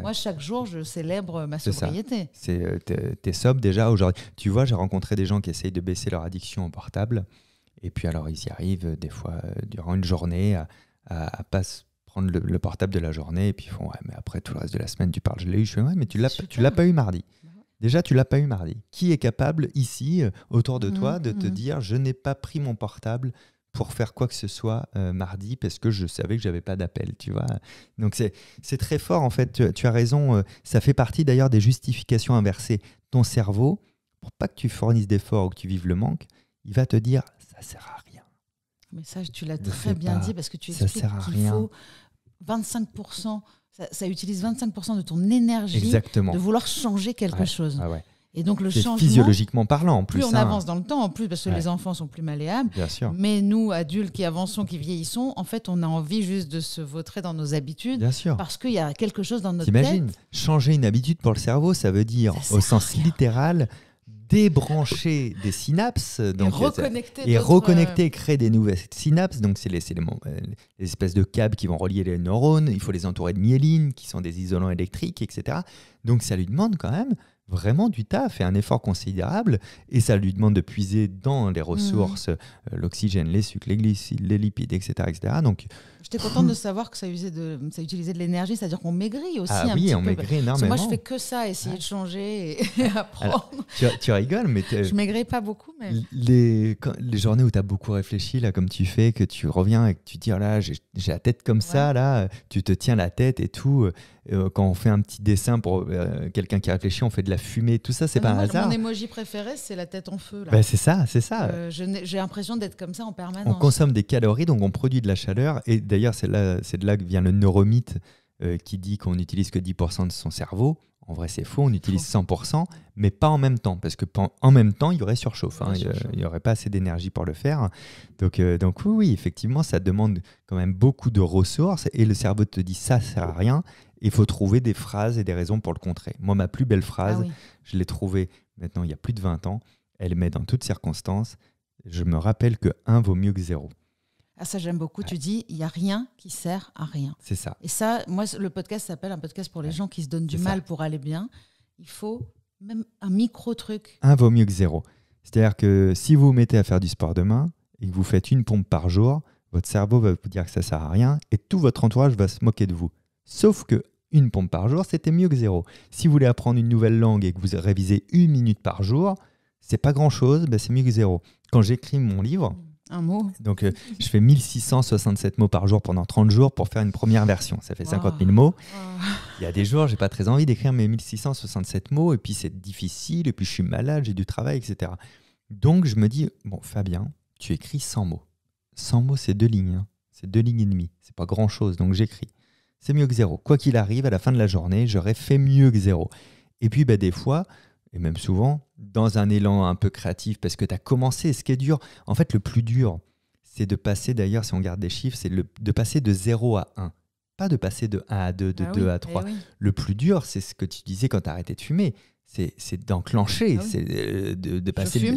Moi, chaque jour, je célèbre ma sobriété. C'est euh, t'es sobre déjà aujourd'hui. Tu vois, j'ai rencontré des gens qui essayent de baisser leur addiction au portable, et puis alors ils y arrivent euh, des fois durant une journée à, à, pas prendre le, portable de la journée, et puis ils font mais après tout le reste de la semaine, tu parles, je l'ai eu. Je fais mais tu l'as, tu l'as pas eu mardi. Déjà, tu l'as pas eu mardi. Qui est capable ici, euh, autour de toi, de te mm-hmm. dire je n'ai pas pris mon portable pour faire quoi que ce soit euh, mardi parce que je savais que j'avais pas d'appel, tu vois. Donc c'est très fort en fait. Tu, as raison. Euh, ça fait partie d'ailleurs des justifications inversées. Ton cerveau, pour pas que tu fournisses d'efforts ou que tu vives le manque, il va te dire ça sert à rien. Mais ça, tu l'as très bien dit parce que tu expliques qu'il faut 25 ça, utilise 25% de ton énergie de vouloir changer quelque chose. Et donc le changement. Physiologiquement parlant, en plus. Plus on hein. avance dans le temps, en plus, parce que les enfants sont plus malléables. Mais nous, adultes qui avançons, qui vieillissons, en fait, on a envie juste de se vautrer dans nos habitudes. Bien Parce qu'il y a quelque chose dans notre tête. T'imagines, changer une habitude pour le cerveau, ça veut dire, au sens littéral, débrancher des synapses donc, et euh, reconnecter, et, euh, créer des nouvelles synapses. Donc, c'est les, euh, les, espèces de câbles qui vont relier les neurones. Il faut les entourer de myéline, qui sont des isolants électriques, etc. Donc, ça lui demande quand même vraiment du taf et un effort considérable, et ça lui demande de puiser dans les mm. ressources, euh, l'oxygène, les sucres, les glycides, les lipides, etc. etc. Donc, J'étais contente de savoir que ça, de, utilisait de l'énergie, c'est-à-dire qu'on maigrit aussi. Ah un petit peu. moi, je fais que ça, essayer de changer et, [LAUGHS] apprendre. tu, rigoles, mais. Je maigris pas beaucoup, mais. Les, les journées où tu as beaucoup réfléchi, là, comme tu fais, que tu reviens et que tu dis, oh là, j'ai la tête comme ça, là, tu te tiens la tête et tout. Euh, quand on fait un petit dessin pour euh, quelqu'un qui réfléchit, on fait de la fumée, tout ça, c'est ah pas un hasard. Mon emoji préféré, c'est la tête en feu. Bah, c'est ça, c'est ça. Euh, j'ai l'impression d'être comme ça en permanence. On consomme des calories, donc on produit de la chaleur. Et d'ailleurs, c'est de là que vient le neuromythe qui dit qu'on n'utilise que 10% de son cerveau. En vrai, c'est faux, on utilise 100%, mais pas en même temps, parce que en même temps, il y aurait surchauffe, hein. il n'y aurait pas assez d'énergie pour le faire. Donc, donc oui, effectivement, ça demande quand même beaucoup de ressources, et le cerveau te dit ça sert à rien, il faut trouver des phrases et des raisons pour le contrer. Moi, ma plus belle phrase, ah je l'ai trouvée maintenant il y a plus de 20 ans. Elle m'est dans toutes circonstances. Je me rappelle que un vaut mieux que zéro. Ah ça j'aime beaucoup, tu dis, il n'y a rien qui sert à rien. C'est ça. Et ça, moi, le podcast s'appelle un podcast pour les gens qui se donnent du mal pour aller bien. Il faut même un micro truc. Un vaut mieux que zéro. C'est-à-dire que si vous vous mettez à faire du sport demain et que vous faites une pompe par jour, votre cerveau va vous dire que ça sert à rien et tout votre entourage va se moquer de vous. Sauf que une pompe par jour, c'était mieux que zéro. Si vous voulez apprendre une nouvelle langue et que vous révisez une minute par jour, c'est pas grand-chose, ben c'est mieux que zéro. Quand j'écris mon livre, un mot. Donc, euh, je fais 1667 mots par jour pendant 30 jours pour faire une première version. Ça fait cinquante 50 000 mots. Il y a des jours, j'ai pas très envie d'écrire mes 1667 mots, et puis c'est difficile, et puis je suis malade, j'ai du travail, etc. Donc, je me dis, bon, Fabien, tu écris 100 mots. 100 mots, c'est deux lignes. Hein. C'est deux lignes et demie. C'est pas grand chose. Donc, j'écris c'est mieux que zéro. Quoi qu'il arrive, à la fin de la journée, j'aurais fait mieux que zéro. Et puis, ben, des fois, et même souvent, dans un élan un peu créatif, parce que tu as commencé, ce qui est dur, en fait, le plus dur, c'est de passer, d'ailleurs, si on garde des chiffres, c'est de passer de 0 à 1. Pas de passer de 1 à 2, de ah deux 2 à 3. Eh le plus dur, c'est ce que tu disais quand tu arrêté de fumer c'est d'enclencher, c'est de, passer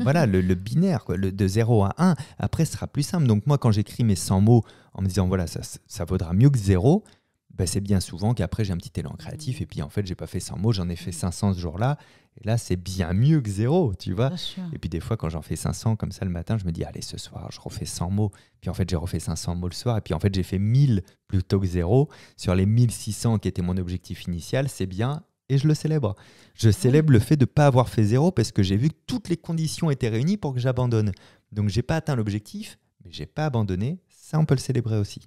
voilà, le, binaire, de 0 à 1. Après, ce sera plus simple. Donc moi, quand j'écris mes 100 mots en me disant, voilà, ça, ça vaudra mieux que 0, bah, c'est bien souvent qu'après, j'ai un petit élan créatif. Mmh. Et puis, en fait, j'ai pas fait 100 mots, j'en ai fait 500 ce jour-là. Et là, c'est bien mieux que 0, tu vois. Et puis, des fois, quand j'en fais 500 comme ça le matin, je me dis, allez, ce soir, je refais 100 mots. Puis, en fait, j'ai refait 500 mots le soir. Et puis, en fait, j'ai fait 1000 plutôt que 0. Sur les 1600 qui étaient mon objectif initial, c'est bien et je le célèbre. Je ah célèbre le fait de ne pas avoir fait zéro parce que j'ai vu que toutes les conditions étaient réunies pour que j'abandonne. Donc j'ai pas atteint l'objectif, mais j'ai pas abandonné. Ça, on peut le célébrer aussi.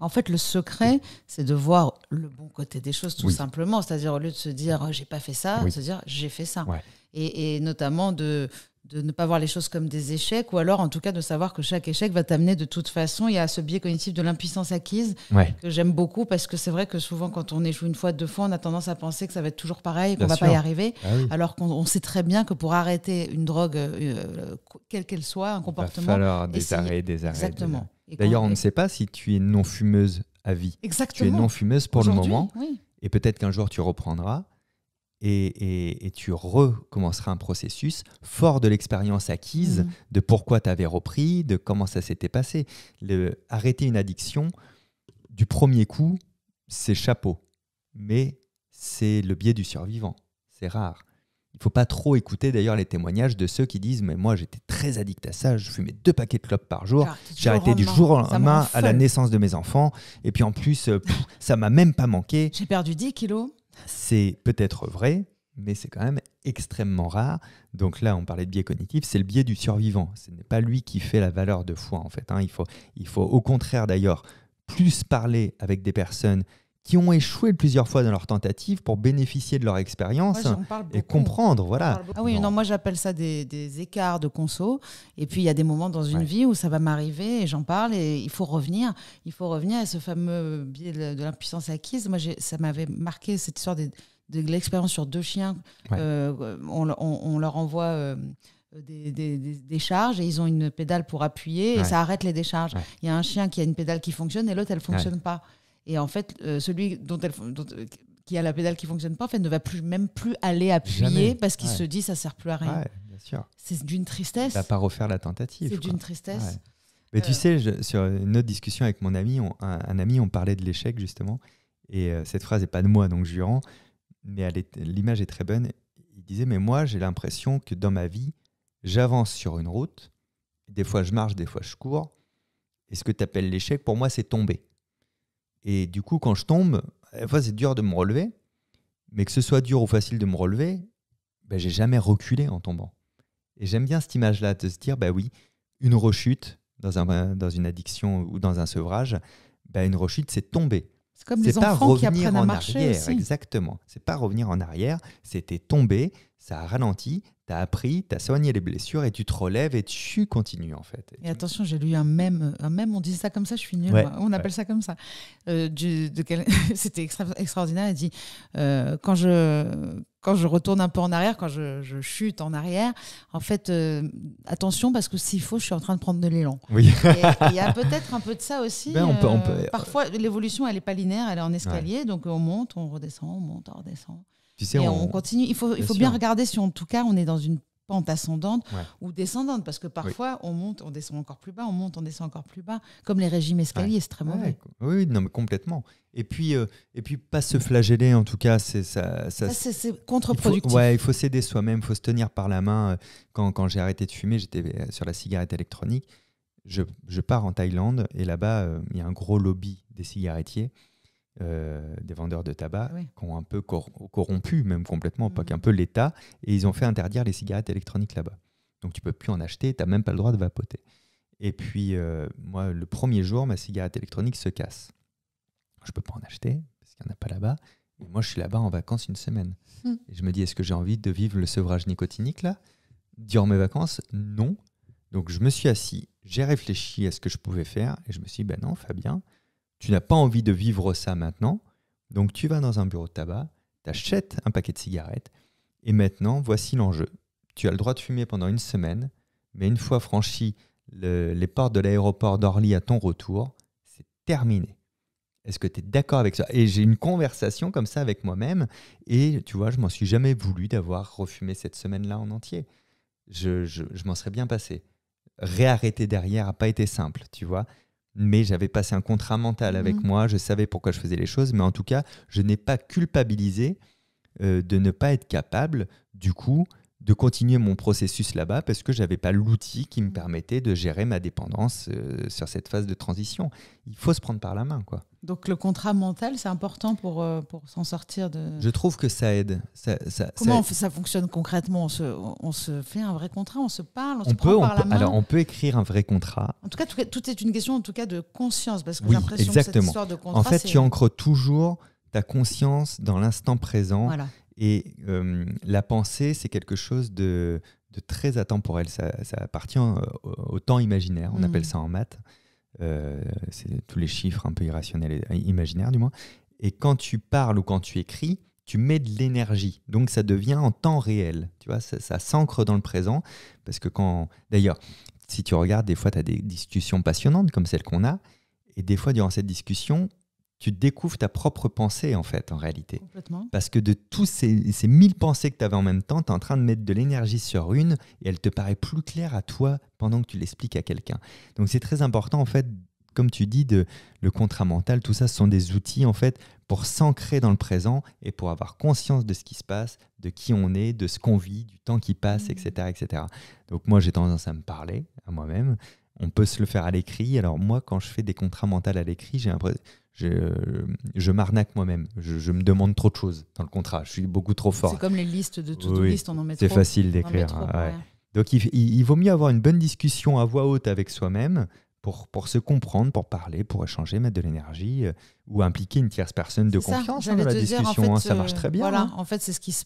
En fait, le secret, c'est de voir le bon côté des choses, tout simplement. C'est-à-dire, au lieu de se dire j'ai pas fait ça, de se dire j'ai fait ça. et, notamment de, de ne pas voir les choses comme des échecs, ou alors en tout cas de savoir que chaque échec va t'amener de toute façon. Il y a ce biais cognitif de l'impuissance acquise que j'aime beaucoup parce que c'est vrai que souvent quand on échoue une fois, deux fois, on a tendance à penser que ça va être toujours pareil, qu'on va pas y arriver, ah alors qu'on sait très bien que pour arrêter une drogue, euh, euh, quelle qu'elle soit, un comportement. Il va falloir des arrêts, des arrêts. D'ailleurs, on ne sait pas si tu es non fumeuse à vie. Exactement. Tu es non fumeuse pour le moment, et peut-être qu'un jour tu reprendras et, tu recommenceras un processus fort de l'expérience acquise, mhm. de pourquoi tu avais repris, de comment ça s'était passé. Le, arrêter une addiction, du premier coup, c'est chapeau, mais c'est le biais du survivant, c'est rare. Il faut pas trop écouter d'ailleurs les témoignages de ceux qui disent mais moi j'étais très addict à ça, je fumais deux paquets de clopes par jour, ah, j'ai arrêté du jour au lendemain à la naissance de mes enfants et puis en plus euh, ça m'a même pas manqué. [LAUGHS] J'ai perdu 10 kilos. C'est peut-être vrai, mais c'est quand même extrêmement rare. Donc là, on parlait de biais cognitif, c'est le biais du survivant. Ce n'est pas lui qui fait la valeur de foi, en fait. Hein. Il, faut, il faut au contraire, d'ailleurs, plus parler avec des personnes qui ont échoué plusieurs fois dans leur tentative pour bénéficier de leur expérience et comprendre. Voilà. Ah oui, non, moi j'appelle ça des, écarts de conso. Et puis il y a des moments dans une vie où ça va m'arriver et j'en parle et il faut revenir. Il faut revenir à ce fameux biais de, l'impuissance acquise. Moi, ça m'avait marqué cette histoire de l'expérience sur deux chiens. Euh, on, leur envoie. Euh, des, charges et ils ont une pédale pour appuyer et ça arrête les décharges. Il y a un chien qui a une pédale qui fonctionne et l'autre elle fonctionne pas. Et en fait, euh, celui dont elle, euh, qui a la pédale qui fonctionne pas, en fait, ne va plus même plus aller appuyer parce qu'il se dit ça sert plus à rien. C'est d'une tristesse. Il va pas refaire la tentative. C'est d'une tristesse. Mais tu euh. sais, sur une autre discussion avec mon ami, un, ami, on parlait de l'échec justement, et cette phrase n'est pas de moi, donc je rends, mais l'image est très bonne. Il disait mais moi j'ai l'impression que dans ma vie, j'avance sur une route, des fois je marche, des fois je cours, et ce que tu appelles l'échec, pour moi c'est tomber. Et du coup, quand je tombe, des fois c'est dur de me relever, mais que ce soit dur ou facile de me relever, ben, j'ai jamais reculé en tombant. Et j'aime bien cette image-là de se dire, ben oui, une rechute dans, un, dans une addiction ou dans un sevrage, ben une rechute, c'est tomber. C'est comme les pas enfants qui apprennent en à marcher. Arrière, Exactement. C'est pas revenir en arrière, c'était tomber, ça a ralenti, tu as appris, tu as soigné les blessures et tu te relèves et tu continues en fait. Et, attention, j'ai lu un même, un même, on dit ça comme ça, je suis nulle, on appelle ça comme ça. Euh, [LAUGHS] c'était extraordinaire, elle dit, euh, quand, je, quand je retourne un peu en arrière, quand je, chute en arrière, en fait, euh, attention parce que s'il faut, je suis en train de prendre de l'élan. [LAUGHS] Il y a peut-être un peu de ça aussi. Ben, on peut, on peut... Parfois, l'évolution, elle n'est pas linéaire, elle est en escalier, donc on monte, on redescend, on monte, on redescend on... continue. Il faut, bien il faut bien regarder si, en tout cas, on est dans une pente ascendante ou descendante, parce que parfois on monte, on descend encore plus bas, on monte, on descend encore plus bas, comme les régimes escaliers, ouais. c'est très mauvais. Oui, non, mais complètement. Et puis, euh, et puis pas se flageller, en tout cas, c'est ça. c'est contre-productif. ouais, il faut s'aider soi-même, il faut se tenir par la main. Euh, quand, j'ai arrêté de fumer, j'étais euh, sur la cigarette électronique. Je, pars en Thaïlande et là-bas, il y a un gros lobby des cigarettiers. Euh, des vendeurs de tabac qui ont un peu corrompu, même complètement, pas mm. qu'un peu l'État, et ils ont fait interdire les cigarettes électroniques là-bas. Donc tu peux plus en acheter, tu n'as même pas le droit de vapoter. Et puis, euh, moi, le premier jour, ma cigarette électronique se casse. Je peux pas en acheter, parce qu'il n'y en a pas là-bas. Et moi, je suis là-bas en vacances une semaine. Mm. Et je me dis, est-ce que j'ai envie de vivre le sevrage nicotinique, là Durant mes vacances Non. Donc, je me suis assis, j'ai réfléchi à ce que je pouvais faire, et je me suis dit, ben non, Fabien, tu n'as pas envie de vivre ça maintenant, donc tu vas dans un bureau de tabac, tu t'achètes un paquet de cigarettes, et maintenant, voici l'enjeu. Tu as le droit de fumer pendant une semaine, mais une fois franchi les portes de l'aéroport d'Orly à ton retour, c'est terminé. Est-ce que tu es d'accord avec ça Et j'ai une conversation comme ça avec moi-même, et tu vois, je m'en suis jamais voulu d'avoir refumé cette semaine-là en entier. Je, je m'en serais bien passé. Réarrêter derrière n'a pas été simple, tu vois mais j'avais passé un contrat mental mhm. avec moi, je savais pourquoi je faisais les choses, mais en tout cas, je n'ai pas culpabilisé euh, de ne pas être capable, du coup, de continuer mon processus là-bas parce que je n'avais pas l'outil qui me mhm. permettait de gérer ma dépendance euh, sur cette phase de transition. Il faut se prendre par la main, quoi. Donc le contrat mental, c'est important euh, pour, s'en sortir de... Je trouve que ça aide. Comment ça, fonctionne concrètement on se, fait un vrai contrat, on se parle, on, se peut, prend par Alors on peut écrire un vrai contrat. En tout cas, tout, est une question en tout cas de conscience, parce que oui, j'ai l'impression que cette histoire de contrat... En fait, tu ancres toujours ta conscience dans l'instant présent. Et euh, la pensée, c'est quelque chose de, très atemporel. Ça, appartient euh, au, temps imaginaire, on hmm. appelle ça en maths. Euh, c'est tous les chiffres un peu irrationnels et euh, imaginaires du moins. Et quand tu parles ou quand tu écris, tu mets de l'énergie. Donc ça devient en temps réel. Tu vois, ça, s'ancre dans le présent. Parce que quand. D'ailleurs, si tu regardes, des fois, tu as des discussions passionnantes comme celle qu'on a. Et des fois, durant cette discussion, tu découvres ta propre pensée en fait, en réalité. Parce que de tous ces, mille pensées que tu avais en même temps, tu es en train de mettre de l'énergie sur une et elle te paraît plus claire à toi pendant que tu l'expliques à quelqu'un. Donc c'est très important en fait, comme tu dis, de le contrat mental, tout ça, ce sont des outils en fait pour s'ancrer dans le présent et pour avoir conscience de ce qui se passe, de qui on est, de ce qu'on vit, du temps qui passe, etc., mmh. etc. Donc moi j'ai tendance à me parler à moi-même. On peut se le faire à l'écrit. Alors moi quand je fais des contrats mentaux à l'écrit, j'ai l'impression je, je m'arnaque moi-même. Je, me demande trop de choses dans le contrat. Je suis beaucoup trop fort. C'est comme les listes de to-do on en met trop. C'est facile d'écrire. Donc il, vaut mieux avoir une bonne discussion à voix haute avec soi-même pour, pour se comprendre, pour parler, pour échanger, mettre de l'énergie euh, ou impliquer une tierce personne de confiance hein, dans la discussion. Hein. ça marche euh, très bien. Voilà, hein. en fait, c'est ce qui se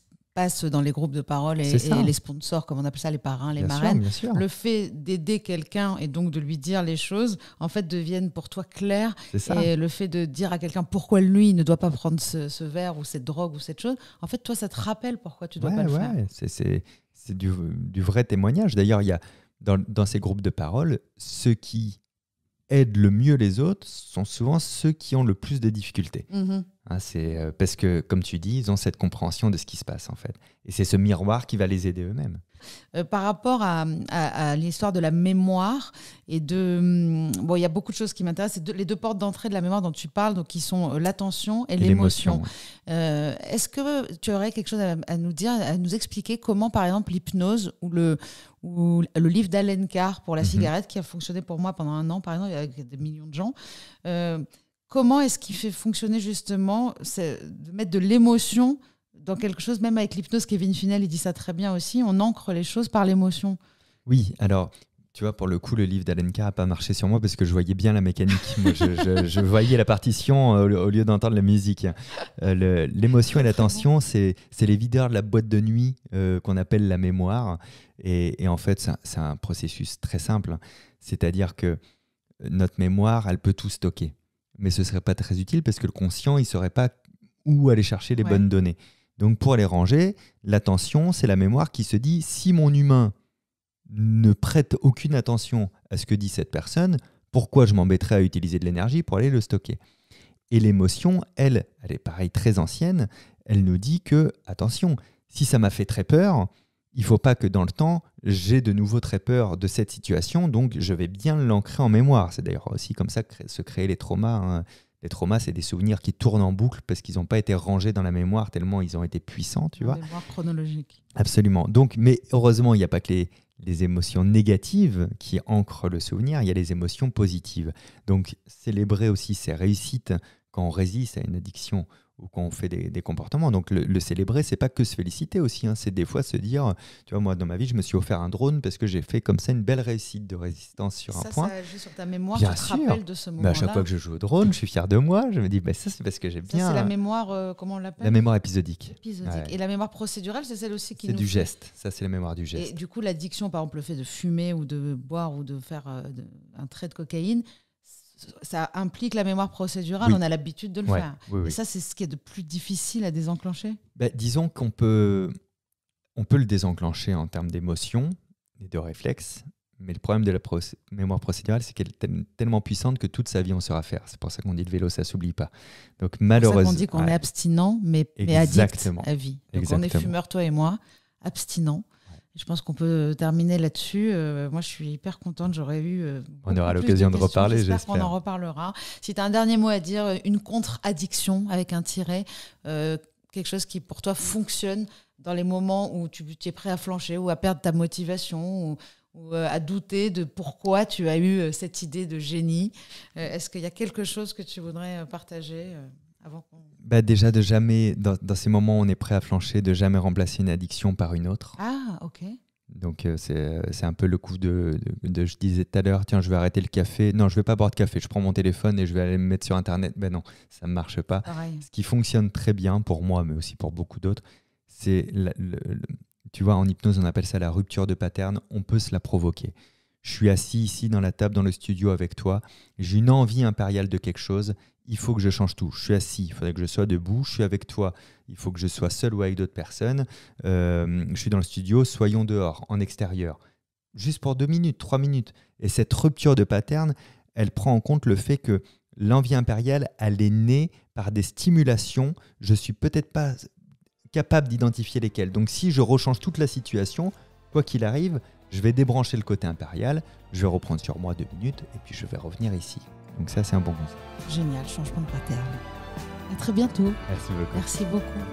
dans les groupes de parole et, les sponsors, comme on appelle ça, les parrains, les marraines. Le fait d'aider quelqu'un et donc de lui dire les choses, en fait, deviennent pour toi clairs. Et le fait de dire à quelqu'un pourquoi lui il ne doit pas prendre ce, verre ou cette drogue ou cette chose, en fait, toi, ça te rappelle pourquoi tu dois pas le faire. C'est, du, vrai témoignage. D'ailleurs, il y a dans, ces groupes de parole ceux qui aident le mieux les autres sont souvent ceux qui ont le plus de difficultés. Mm-hmm. Hein, c'est euh, parce que, comme tu dis, ils ont cette compréhension de ce qui se passe en fait. Et c'est ce miroir qui va les aider eux-mêmes. Euh, par rapport à, l'histoire de la mémoire et de hum, bon, il y a beaucoup de choses qui m'intéressent. les deux portes d'entrée de la mémoire dont tu parles, donc qui sont euh, l'attention et, l'émotion. Est-ce que tu aurais quelque chose à, nous dire, à nous expliquer comment, par exemple, l'hypnose ou le ou le livre d'Allen Carr pour la mhm. cigarette qui a fonctionné pour moi pendant un an, par exemple, avec des millions de gens. Euh, Comment est-ce qu'il fait fonctionner justement, c'est de mettre de l'émotion dans quelque chose, même avec l'hypnose, Kevin Finel, il dit ça très bien aussi, on ancre les choses par l'émotion. Oui, alors tu vois, pour le coup, le livre d'Alenka n'a pas marché sur moi parce que je voyais bien la mécanique. [LAUGHS] je, voyais la partition euh, au lieu d'entendre la musique. Euh, l'émotion et l'attention, tension, c'est les videurs de la boîte de nuit euh, qu'on appelle la mémoire. et en fait, c'est un processus très simple. C'est-à-dire que notre mémoire, elle peut tout stocker mais ce serait pas très utile parce que le conscient, il saurait pas où aller chercher les bonnes données. Donc pour les ranger, l'attention, c'est la mémoire qui se dit si mon humain ne prête aucune attention à ce que dit cette personne, pourquoi je m'embêterais à utiliser de l'énergie pour aller le stocker Et l'émotion, elle, elle est pareil très ancienne, elle nous dit que attention, si ça m'a fait très peur, il ne faut pas que dans le temps, j'ai de nouveau très peur de cette situation, donc je vais bien l'ancrer en mémoire. C'est d'ailleurs aussi comme ça que se créent les traumas. Hein. Les traumas, c'est des souvenirs qui tournent en boucle parce qu'ils n'ont pas été rangés dans la mémoire tellement ils ont été puissants, tu vois. mémoire chronologique. Absolument. Donc, mais heureusement, il n'y a pas que les, émotions négatives qui ancrent le souvenir, il y a les émotions positives. Donc, célébrer aussi ces réussites quand on résiste à une addiction ou quand on fait des, comportements. Donc le, célébrer, c'est pas que se féliciter aussi, hein. c'est des fois se dire, tu vois, moi dans ma vie, je me suis offert un drone parce que j'ai fait comme ça une belle réussite de résistance sur un point. Ça agit sur ta mémoire, bien tu te sûr. rappelles de ce moment-là. à chaque fois que je joue au drone, je suis fier de moi, je me dis, mais bah, ça c'est parce que j'ai bien. C'est la euh, mémoire, euh, comment on l'appelle La mémoire épisodique. Et la mémoire procédurale, c'est celle aussi qui. C'est du geste, ça c'est la mémoire du geste. Et du coup, l'addiction, par exemple, le fait de fumer ou de boire ou de faire euh, un trait de cocaïne, ça implique la mémoire procédurale, on a l'habitude de le faire. Et ça, c'est ce qui est de plus difficile à désenclencher bah, Disons qu'on peut, on peut le désenclencher en termes d'émotion et de réflexe, mais le problème de la mémoire procédurale, c'est qu'elle est tellement puissante que toute sa vie, on saura faire. C'est pour ça qu'on dit le vélo, ça s'oublie pas. Donc malheureusement. On dit qu'on est abstinent, mais, mais addict à vie. Donc on est fumeur, toi et moi, abstinent. Je pense qu'on peut euh, terminer là-dessus. Euh, moi, je suis hyper contente. J'aurais eu. Euh, on aura l'occasion de, reparler, j'espère. qu'on en reparlera. Si tu as un dernier mot à dire, une contre-addiction avec un tiret, quelque chose qui pour toi fonctionne dans les moments où tu, es prêt à flancher ou à perdre ta motivation ou, ou à douter de pourquoi tu as eu cette idée de génie. Est-ce qu'il y a quelque chose que tu voudrais partager avant qu'on bah, déjà, de jamais, dans, ces moments où on est prêt à flancher, de jamais remplacer une addiction par une autre. Ah, ok. Donc, euh, euh, c'est un peu le coup de, Je disais tout à l'heure, tiens, je vais arrêter le café. Non, je vais pas boire de café. Je prends mon téléphone et je vais aller me mettre sur Internet. Ben non, ça ne marche pas. Ce qui fonctionne très bien pour moi, mais aussi pour beaucoup d'autres, c'est. Tu vois, en hypnose, on appelle ça la rupture de pattern. On peut se la provoquer je suis assis ici dans la table, dans le studio avec toi, j'ai une envie impériale de quelque chose, il faut que je change tout. Je suis assis, il faudrait que je sois debout, je suis avec toi, il faut que je sois seul ou avec d'autres personnes, euh, je suis dans le studio, soyons dehors, en extérieur, juste pour deux minutes, trois minutes. Et cette rupture de pattern, elle prend en compte le fait que l'envie impériale, elle est née par des stimulations, je suis peut-être pas capable d'identifier lesquelles. Donc si je rechange toute la situation, quoi qu'il arrive, je vais débrancher le côté impérial, je vais reprendre sur moi deux minutes et puis je vais revenir ici. Donc ça, c'est un bon conseil. Génial, changement de pattern. À très bientôt. Merci beaucoup. Merci beaucoup.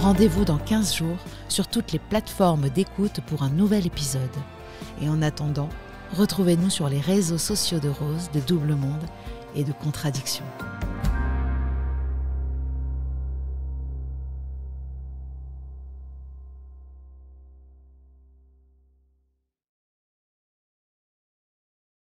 Rendez-vous dans 15 jours sur toutes les plateformes d'écoute pour un nouvel épisode. Et en attendant, retrouvez-nous sur les réseaux sociaux de Rose, de Double Monde et de Contradiction.